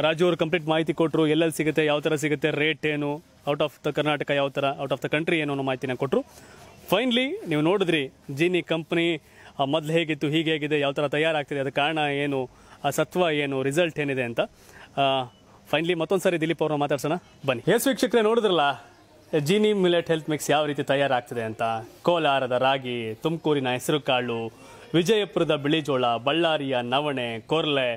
ರಾಜು ಅವರು ಕಂಪ್ಲೀಟ್ ಮಾಹಿತಿ ಕೊಟ್ಟರು ಎಲ್ಲೆಲ್ಲಿ ಸಿಗುತ್ತೆ ಯಾವ ಥರ ಸಿಗುತ್ತೆ ರೇಟ್ ಏನು ಔಟ್ ಆಫ್ ದ ಕರ್ನಾಟಕ ಯಾವ ಥರ ಔಟ್ ಆಫ್ ದ ಕಂಟ್ರಿ ಏನು ಅನ್ನೋ ಮಾಹಿತಿನ ಕೊಟ್ಟರು ಫೈನ್ಲಿ ನೀವು ನೋಡಿದ್ರಿ ಜೀನಿ ಕಂಪ್ನಿ ಮೊದಲು ಹೇಗಿತ್ತು ಹೀಗೆ ಹೇಗಿದೆ ಯಾವ ಥರ ತಯಾರಾಗ್ತಿದೆ ಅದಕ್ಕೆ ಕಾರಣ ಏನು ಆ ಸತ್ವ ಏನು ರಿಸಲ್ಟ್ ಏನಿದೆ ಅಂತ ಫೈನ್ಲಿ ಮತ್ತೊಂದು ಸಾರಿ ದಿಲೀಪ್ ಅವ್ರನ್ನ ಮಾತಾಡ್ಸೋಣ ಬನ್ನಿ ಎಸ್ ವೀಕ್ಷಕರೇ ನೋಡಿದ್ರಲ್ಲ ಜೀನಿ ಮಿಲೆಟ್ ಹೆಲ್ತ್ ಮಿಕ್ಸ್ ಯಾವ ರೀತಿ ತಯಾರಾಗ್ತಿದೆ ಅಂತ ಕೋಲಾರದ ರಾಗಿ ತುಮಕೂರಿನ ಹೆಸರುಕಾಳು ವಿಜಯಪುರದ ಬಿಳಿಜೋಳ ಬಳ್ಳಾರಿಯ ನವಣೆ ಕೊರ್ಲೆ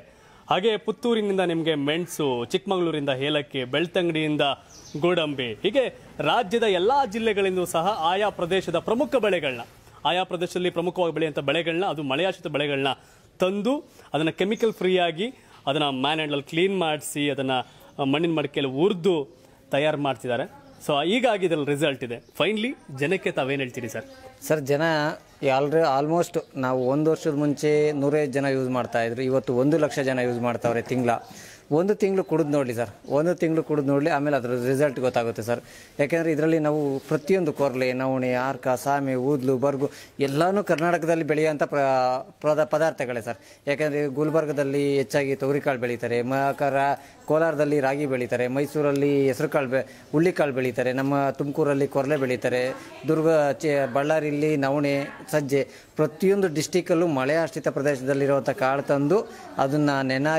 ಹಾಗೆ ಪುತ್ತೂರಿನಿಂದ ನಿಮಗೆ ಮೆಣಸು ಚಿಕ್ಕಮಗಳೂರಿಂದ ಏಲಕ್ಕಿ ಬೆಳ್ತಂಗಡಿಯಿಂದ ಗೋಡಂಬಿ ಹೀಗೆ ರಾಜ್ಯದ ಎಲ್ಲಾ ಜಿಲ್ಲೆಗಳಿಂದ ಸಹ ಆಯಾ ಪ್ರದೇಶದ ಪ್ರಮುಖ ಬೆಳೆಗಳನ್ನ ಆಯಾ ಪ್ರದೇಶದಲ್ಲಿ ಪ್ರಮುಖವಾಗಿ ಬೆಳೆಯುವಂಥ ಬೆಳೆಗಳನ್ನ ಅದು ಮಳೆಯಾಶ್ರಿತ ಬೆಳೆಗಳನ್ನ ತಂದು ಅದನ್ನು ಕೆಮಿಕಲ್ ಆಗಿ ಅದನ್ನು ಮ್ಯಾನ್ ಹ್ಯಾಂಡಲ್ಲಿ ಕ್ಲೀನ್ ಮಾಡಿಸಿ ಅದನ್ನು ಮಣ್ಣಿನ ಮಡಿಕೆಯಲ್ಲಿ ಹುರಿದು ತಯಾರು ಮಾಡ್ತಿದ್ದಾರೆ ಸೊ ಹೀಗಾಗಿ ಇದರಲ್ಲಿ ರಿಸಲ್ಟ್ ಇದೆ ಫೈನ್ಲಿ ಜನಕ್ಕೆ ತಾವೇನು ಹೇಳ್ತೀರಿ ಸರ್ ಸರ್ ಜನ ಆಲ್ರೆ ಆಲ್ಮೋಸ್ಟ್ ನಾವು ಒಂದು ವರ್ಷದ ಮುಂಚೆ ನೂರೈದು ಜನ ಯೂಸ್ ಮಾಡ್ತಾ ಇದ್ರು ಇವತ್ತು ಒಂದು ಲಕ್ಷ ಜನ ಯೂಸ್ ಮಾಡ್ತಾವ್ರೆ ತಿಂಗಳ ಒಂದು ತಿಂಗಳು ಕುಡಿದು ನೋಡಲಿ ಸರ್ ಒಂದು ತಿಂಗಳು ಕುಡಿದು ನೋಡಲಿ ಆಮೇಲೆ ಅದರ ರಿಸಲ್ಟ್ ಗೊತ್ತಾಗುತ್ತೆ ಸರ್ ಯಾಕೆಂದರೆ ಇದರಲ್ಲಿ ನಾವು ಪ್ರತಿಯೊಂದು ಕೊರಲೆ ನವಣೆ ಆರ್ಕ ಸಾಮೆ ಊದ್ಲು ಬರ್ಗು ಎಲ್ಲನೂ ಕರ್ನಾಟಕದಲ್ಲಿ ಬೆಳೆಯುವಂಥ ಪದಾರ್ಥಗಳೇ ಸರ್ ಯಾಕೆಂದರೆ ಗುಲ್ಬರ್ಗದಲ್ಲಿ ಹೆಚ್ಚಾಗಿ ತೊಗರಿಕಾಳು ಬೆಳೀತಾರೆ ಮಕರ ಕೋಲಾರದಲ್ಲಿ ರಾಗಿ ಬೆಳೀತಾರೆ ಮೈಸೂರಲ್ಲಿ ಹೆಸರುಕಾಳು ಬೆ ಹುಳ್ಳಿಕಾಳು ಬೆಳೀತಾರೆ ನಮ್ಮ ತುಮಕೂರಲ್ಲಿ ಕೊರಲೆ ಬೆಳೀತಾರೆ ದುರ್ಗ ಚೆ ಬಳ್ಳಾರಿಯಲ್ಲಿ ನವಣೆ ಸಜ್ಜೆ ಪ್ರತಿಯೊಂದು ಡಿಸ್ಟಿಕಲ್ಲೂ ಮಳೆ ಆಶ್ರಿತ ಪ್ರದೇಶದಲ್ಲಿರುವಂಥ ಕಾಳು ತಂದು ಅದನ್ನು ನೆನೆ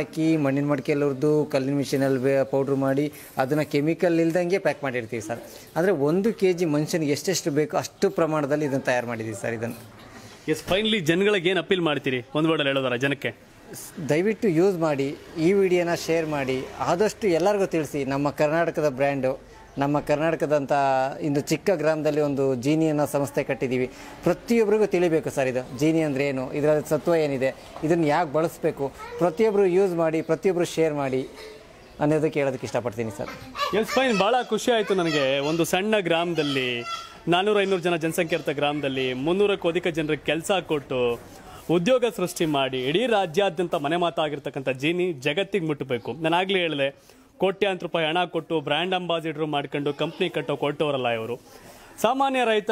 ಮಣ್ಣಿನ ಮಡಿಕೆಯಲ್ಲಿ ಹುರಿದು ಕಲ್ಲಿನ ಮಿಷಿನಲ್ಲಿ ಪೌಡ್ರ್ ಮಾಡಿ ಅದನ್ನು ಕೆಮಿಕಲ್ ಇಲ್ದಂಗೆ ಪ್ಯಾಕ್ ಮಾಡಿರ್ತೀವಿ ಸರ್ ಅಂದರೆ ಒಂದು ಕೆ ಜಿ ಮನುಷ್ಯನಿಗೆ ಎಷ್ಟೆಷ್ಟು ಬೇಕೋ ಅಷ್ಟು ಪ್ರಮಾಣದಲ್ಲಿ ಇದನ್ನು ತಯಾರು ಮಾಡಿದ್ದೀವಿ ಸರ್ ಇದನ್ನು ಎಸ್ ಫೈನ್ಲಿ ಜನಗಳಿಗೆ ಏನು ಅಪೀಲ್ ಮಾಡ್ತೀರಿ ಒಂದು ವರ್ಡಲ್ಲಿ ಹೇಳೋದಲ್ಲ ಜನಕ್ಕೆ ದಯವಿಟ್ಟು ಯೂಸ್ ಮಾಡಿ ಈ ವಿಡಿಯೋನ ಶೇರ್ ಮಾಡಿ ಆದಷ್ಟು ಎಲ್ಲರಿಗೂ ತಿಳಿಸಿ ನಮ್ಮ ಕರ್ನಾಟಕದ ಬ್ರ್ಯಾಂಡು ನಮ್ಮ ಕರ್ನಾಟಕದಂಥ ಇಂದು ಚಿಕ್ಕ ಗ್ರಾಮದಲ್ಲಿ ಒಂದು ಜೀನಿ ಅನ್ನೋ ಸಂಸ್ಥೆ ಕಟ್ಟಿದ್ದೀವಿ ಪ್ರತಿಯೊಬ್ಬರಿಗೂ ತಿಳಿಬೇಕು ಸರ್ ಇದು ಜೀನಿ ಅಂದರೆ ಏನು ಇದರ ಸತ್ವ ಏನಿದೆ ಇದನ್ನು ಯಾಕೆ ಬಳಸಬೇಕು ಪ್ರತಿಯೊಬ್ಬರು ಯೂಸ್ ಮಾಡಿ ಪ್ರತಿಯೊಬ್ಬರು ಶೇರ್ ಮಾಡಿ ಅನ್ನೋದಕ್ಕೆ ಹೇಳೋದಕ್ಕೆ ಇಷ್ಟಪಡ್ತೀನಿ ಸರ್ ಎಸ್ ಫೈನ್ ಭಾಳ ಖುಷಿ ಆಯಿತು ನನಗೆ ಒಂದು ಸಣ್ಣ ಗ್ರಾಮದಲ್ಲಿ ನಾನ್ನೂರು ಐನೂರು ಜನ ಜನಸಂಖ್ಯೆ ಇರ್ತ ಗ್ರಾಮದಲ್ಲಿ ಮುನ್ನೂರಕ್ಕೂ ಅಧಿಕ ಜನರಿಗೆ ಕೆಲಸ ಕೊಟ್ಟು ಉದ್ಯೋಗ ಸೃಷ್ಟಿ ಮಾಡಿ ಇಡೀ ರಾಜ್ಯಾದ್ಯಂತ ಮನೆ ಮಾತಾಗಿರ್ತಕ್ಕಂಥ ಜೀನಿ ಜಗತ್ತಿಗೆ ಮುಟ್ಟಬೇಕು ನಾನು ಆಗಲೇ ಹೇಳಿದೆ ಕೋಟ್ಯಾಂತರ ರೂಪಾಯಿ ಹಣ ಕೊಟ್ಟು ಬ್ರ್ಯಾಂಡ್ ಅಂಬಾಸಿಡರ್ ಮಾಡ್ಕೊಂಡು ಕಂಪ್ನಿ ಕಟ್ಟೋ ಕೊಟ್ಟವರಲ್ಲ ಇವರು ಸಾಮಾನ್ಯ ರೈತ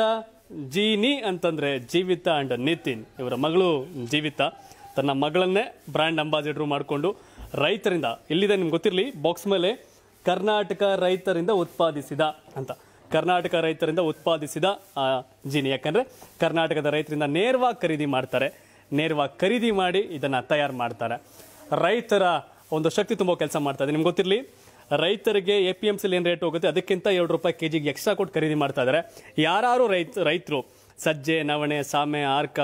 ಜೀನಿ ಅಂತಂದ್ರೆ ಜೀವಿತ ಅಂಡ್ ನಿತಿನ್ ಇವರ ಮಗಳು ಜೀವಿತ ತನ್ನ ಮಗಳನ್ನೇ ಬ್ರ್ಯಾಂಡ್ ಅಂಬಾಸಿಡರ್ ಮಾಡಿಕೊಂಡು ರೈತರಿಂದ ಇಲ್ಲಿದೆ ನಿಮ್ಗೆ ಗೊತ್ತಿರಲಿ ಬಾಕ್ಸ್ ಮೇಲೆ ಕರ್ನಾಟಕ ರೈತರಿಂದ ಉತ್ಪಾದಿಸಿದ ಅಂತ ಕರ್ನಾಟಕ ರೈತರಿಂದ ಉತ್ಪಾದಿಸಿದ ಆ ಜೀನಿ ಯಾಕಂದರೆ ಕರ್ನಾಟಕದ ರೈತರಿಂದ ನೇರವಾಗಿ ಖರೀದಿ ಮಾಡ್ತಾರೆ ನೇರವಾಗಿ ಖರೀದಿ ಮಾಡಿ ಇದನ್ನು ತಯಾರು ಮಾಡ್ತಾರೆ ರೈತರ ಒಂದು ಶಕ್ತಿ ತುಂಬ ಕೆಲಸ ಮಾಡ್ತಾ ಇದೆ ನಿಮ್ಗೆ ಗೊತ್ತಿರಲಿ ರೈತರಿಗೆ ಎ ಪಿ ಎಂ ಸಿಲಿ ಏನು ರೇಟ್ ಹೋಗುತ್ತೆ ಅದಕ್ಕಿಂತ ಎರಡು ರೂಪಾಯಿ ಕೆ ಜಿಗೆ ಎಕ್ಸ್ಟ್ರಾ ಕೊಟ್ಟು ಖರೀದಿ ಮಾಡ್ತಾ ಇದ್ದಾರೆ ಯಾರು ರೈತ ರೈತರು ಸಜ್ಜೆ ನವಣೆ ಸಾಮೆ ಆರ್ಕ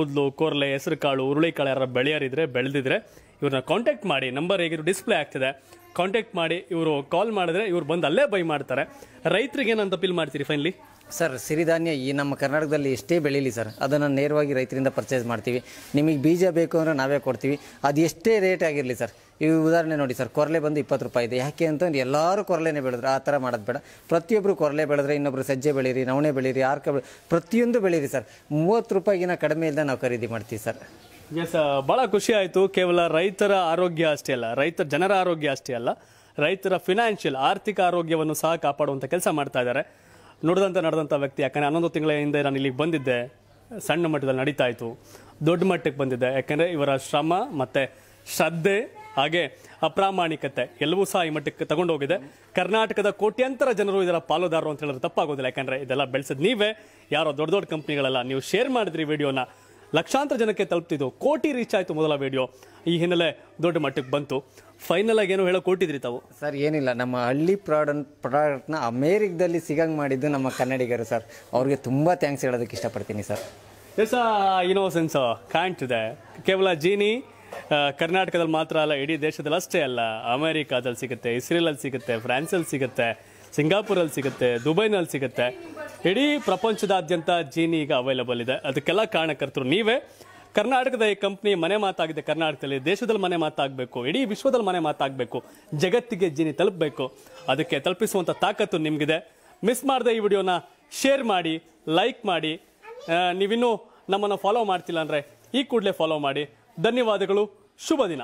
ಊದ್ಲು ಕೊರ್ಲೆ ಹೆಸರುಕಾಳು ಉರುಳಿಕಾಳು ಯಾರು ಬೆಳೆಯಾರಿದ್ರೆ ಬೆಳೆದಿದ್ರೆ ಇವ್ರನ್ನ ಕಾಂಟ್ಯಾಕ್ಟ್ ಮಾಡಿ ನಂಬರ್ ಹೇಗಿದ್ರು ಡಿಸ್ಪ್ಲೇ ಆಗ್ತಿದೆ ಕಾಂಟ್ಯಾಕ್ಟ್ ಮಾಡಿ ಇವರು ಕಾಲ್ ಮಾಡಿದ್ರೆ ಇವ್ರು ಬಂದು ಅಲ್ಲೇ ಬೈ ಮಾಡ್ತಾರೆ ರೈತರಿಗೆ ಏನಂತ ಅಪೀಲ್ ಮಾಡ್ತೀರಿ ಫೈನಲಿ ಸರ್ ಸಿರಿಧಾನ್ಯ ಈ ನಮ್ಮ ಕರ್ನಾಟಕದಲ್ಲಿ ಎಷ್ಟೇ ಬೆಳೀಲಿ ಸರ್ ಅದನ್ನು ನೇರವಾಗಿ ರೈತರಿಂದ ಪರ್ಚೇಸ್ ಮಾಡ್ತೀವಿ ನಿಮಗೆ ಬೀಜ ಬೇಕು ಅಂದರೆ ನಾವೇ ಕೊಡ್ತೀವಿ ಅದು ಎಷ್ಟೇ ರೇಟ್ ಆಗಿರಲಿ ಸರ್ ಈ ಉದಾಹರಣೆ ನೋಡಿ ಸರ್ ಕೊರಲೆ ಬಂದು ಇಪ್ಪತ್ತು ರೂಪಾಯಿ ಇದೆ ಯಾಕೆ ಅಂತ ಎಲ್ಲರೂ ಕೊರಲೆನೇ ಬೆಳೆದ್ರೆ ಆ ಥರ ಮಾಡೋದು ಬೇಡ ಪ್ರತಿಯೊಬ್ಬರು ಕೊರಲೆ ಬೆಳೆದ್ರೆ ಇನ್ನೊಬ್ರು ಸಜ್ಜೆ ಬೆಳೀರಿ ನವಣೆ ಬೆಳೀರಿ ಆರ್ಕ ಪ್ರತಿಯೊಂದು ಬೆಳೀರಿ ಸರ್ ಮೂವತ್ತು ರೂಪಾಯಿಗಿನ ಕಡಿಮೆ ಇಲ್ಲದೆ ನಾವು ಖರೀದಿ ಮಾಡ್ತೀವಿ ಸರ್ ಎಸ್ ಭಾಳ ಖುಷಿ ಆಯಿತು ಕೇವಲ ರೈತರ ಆರೋಗ್ಯ ಅಷ್ಟೇ ಅಲ್ಲ ರೈತರ ಜನರ ಆರೋಗ್ಯ ಅಷ್ಟೇ ಅಲ್ಲ ರೈತರ ಫಿನಾನ್ಷಿಯಲ್ ಆರ್ಥಿಕ ಆರೋಗ್ಯವನ್ನು ಸಹ ಕಾಪಾಡುವಂಥ ಕೆಲಸ ಮಾಡ್ತಾ ಇದ್ದಾರೆ ನೋಡಿದಂಥ ನಡೆದಂಥ ವ್ಯಕ್ತಿ ಯಾಕಂದರೆ ಹನ್ನೊಂದು ತಿಂಗಳ ಹಿಂದೆ ನಾನು ಇಲ್ಲಿಗೆ ಬಂದಿದ್ದೆ ಸಣ್ಣ ಮಟ್ಟದಲ್ಲಿ ನಡೀತಾ ಇತ್ತು ದೊಡ್ಡ ಮಟ್ಟಕ್ಕೆ ಬಂದಿದ್ದೆ ಯಾಕೆಂದರೆ ಇವರ ಶ್ರಮ ಮತ್ತು ಶ್ರದ್ಧೆ ಹಾಗೆ ಅಪ್ರಾಮಾಣಿಕತೆ ಎಲ್ಲವೂ ಸಹ ಈ ಮಟ್ಟಕ್ಕೆ ತಗೊಂಡೋಗಿದೆ ಕರ್ನಾಟಕದ ಕೋಟ್ಯಂತರ ಜನರು ಇದರ ಪಾಲುದಾರರು ಅಂತ ಹೇಳಿದ್ರೆ ತಪ್ಪಾಗೋದಿಲ್ಲ ಯಾಕಂದ್ರೆ ಇದೆಲ್ಲ ಬೆಳೆಸಿದ್ ನೀವೇ ಯಾರೋ ದೊಡ್ಡ ದೊಡ್ಡ ಕಂಪ್ನಿಗಳೆಲ್ಲ ನೀವು ಶೇರ್ ಮಾಡಿದ್ರಿ ವಿಡಿಯೋನ ಲಕ್ಷಾಂತರ ಜನಕ್ಕೆ ತಲುಪ್ತಿದ್ದು ಕೋಟಿ ರೀಚ್ ಆಯಿತು ಮೊದಲ ವಿಡಿಯೋ ಈ ಹಿನ್ನೆಲೆ ದೊಡ್ಡ ಮಟ್ಟಕ್ಕೆ ಬಂತು ಫೈನಲ್ ಆಗಿ ಏನೋ ಕೊಟ್ಟಿದ್ರಿ ತಾವು ಸರ್ ಏನಿಲ್ಲ ನಮ್ಮ ಹಳ್ಳಿ ಪ್ರಾಡನ್ ಪ್ರಾಡಕ್ಟ್ನ ಅಮೇರಿಕದಲ್ಲಿ ಸಿಗಂಗೆ ಮಾಡಿದ್ದು ನಮ್ಮ ಕನ್ನಡಿಗರು ಸರ್ ಅವ್ರಿಗೆ ತುಂಬ ಥ್ಯಾಂಕ್ಸ್ ಹೇಳೋದಕ್ಕೆ ಇಷ್ಟಪಡ್ತೀನಿ ಸರ್ ಎಸ್ ಇನೋಸೆನ್ಸ್ ಕಾಣ್ತಿದೆ ಕೇವಲ ಜೀನಿ ಕರ್ನಾಟಕದಲ್ಲಿ ಮಾತ್ರ ಅಲ್ಲ ಇಡೀ ದೇಶದಲ್ಲಿ ಅಷ್ಟೇ ಅಲ್ಲ ಅಮೇರಿಕಾದಲ್ಲಿ ಸಿಗುತ್ತೆ ಇಸ್ರೇಲಲ್ಲಿ ಸಿಗುತ್ತೆ ಫ್ರಾನ್ಸಲ್ಲಿ ಸಿಗುತ್ತೆ ಸಿಂಗಾಪುರಲ್ಲಿ ಸಿಗುತ್ತೆ ದುಬೈನಲ್ಲಿ ಸಿಗುತ್ತೆ ಇಡೀ ಪ್ರಪಂಚದಾದ್ಯಂತ ಜೀನಿ ಈಗ ಅವೈಲಬಲ್ ಇದೆ ಅದಕ್ಕೆಲ್ಲ ಕಾರಣಕರ್ತರು ನೀವೇ ಕರ್ನಾಟಕದ ಈ ಕಂಪ್ನಿ ಮನೆ ಮಾತಾಗಿದೆ ಕರ್ನಾಟಕದಲ್ಲಿ ದೇಶದಲ್ಲಿ ಮನೆ ಮಾತಾಗಬೇಕು ಇಡೀ ವಿಶ್ವದಲ್ಲಿ ಮನೆ ಮಾತಾಗಬೇಕು ಜಗತ್ತಿಗೆ ಜೀನಿ ತಲುಪಬೇಕು ಅದಕ್ಕೆ ತಲುಪಿಸುವಂಥ ತಾಕತ್ತು ನಿಮಗಿದೆ ಮಿಸ್ ಮಾಡಿದೆ ಈ ವಿಡಿಯೋನ ಶೇರ್ ಮಾಡಿ ಲೈಕ್ ಮಾಡಿ ನೀವಿನ್ನೂ ನಮ್ಮನ್ನು ಫಾಲೋ ಮಾಡ್ತಿಲ್ಲ ಅಂದರೆ ಈ ಕೂಡಲೇ ಫಾಲೋ ಮಾಡಿ ಧನ್ಯವಾದಗಳು ಶುಭ ದಿನ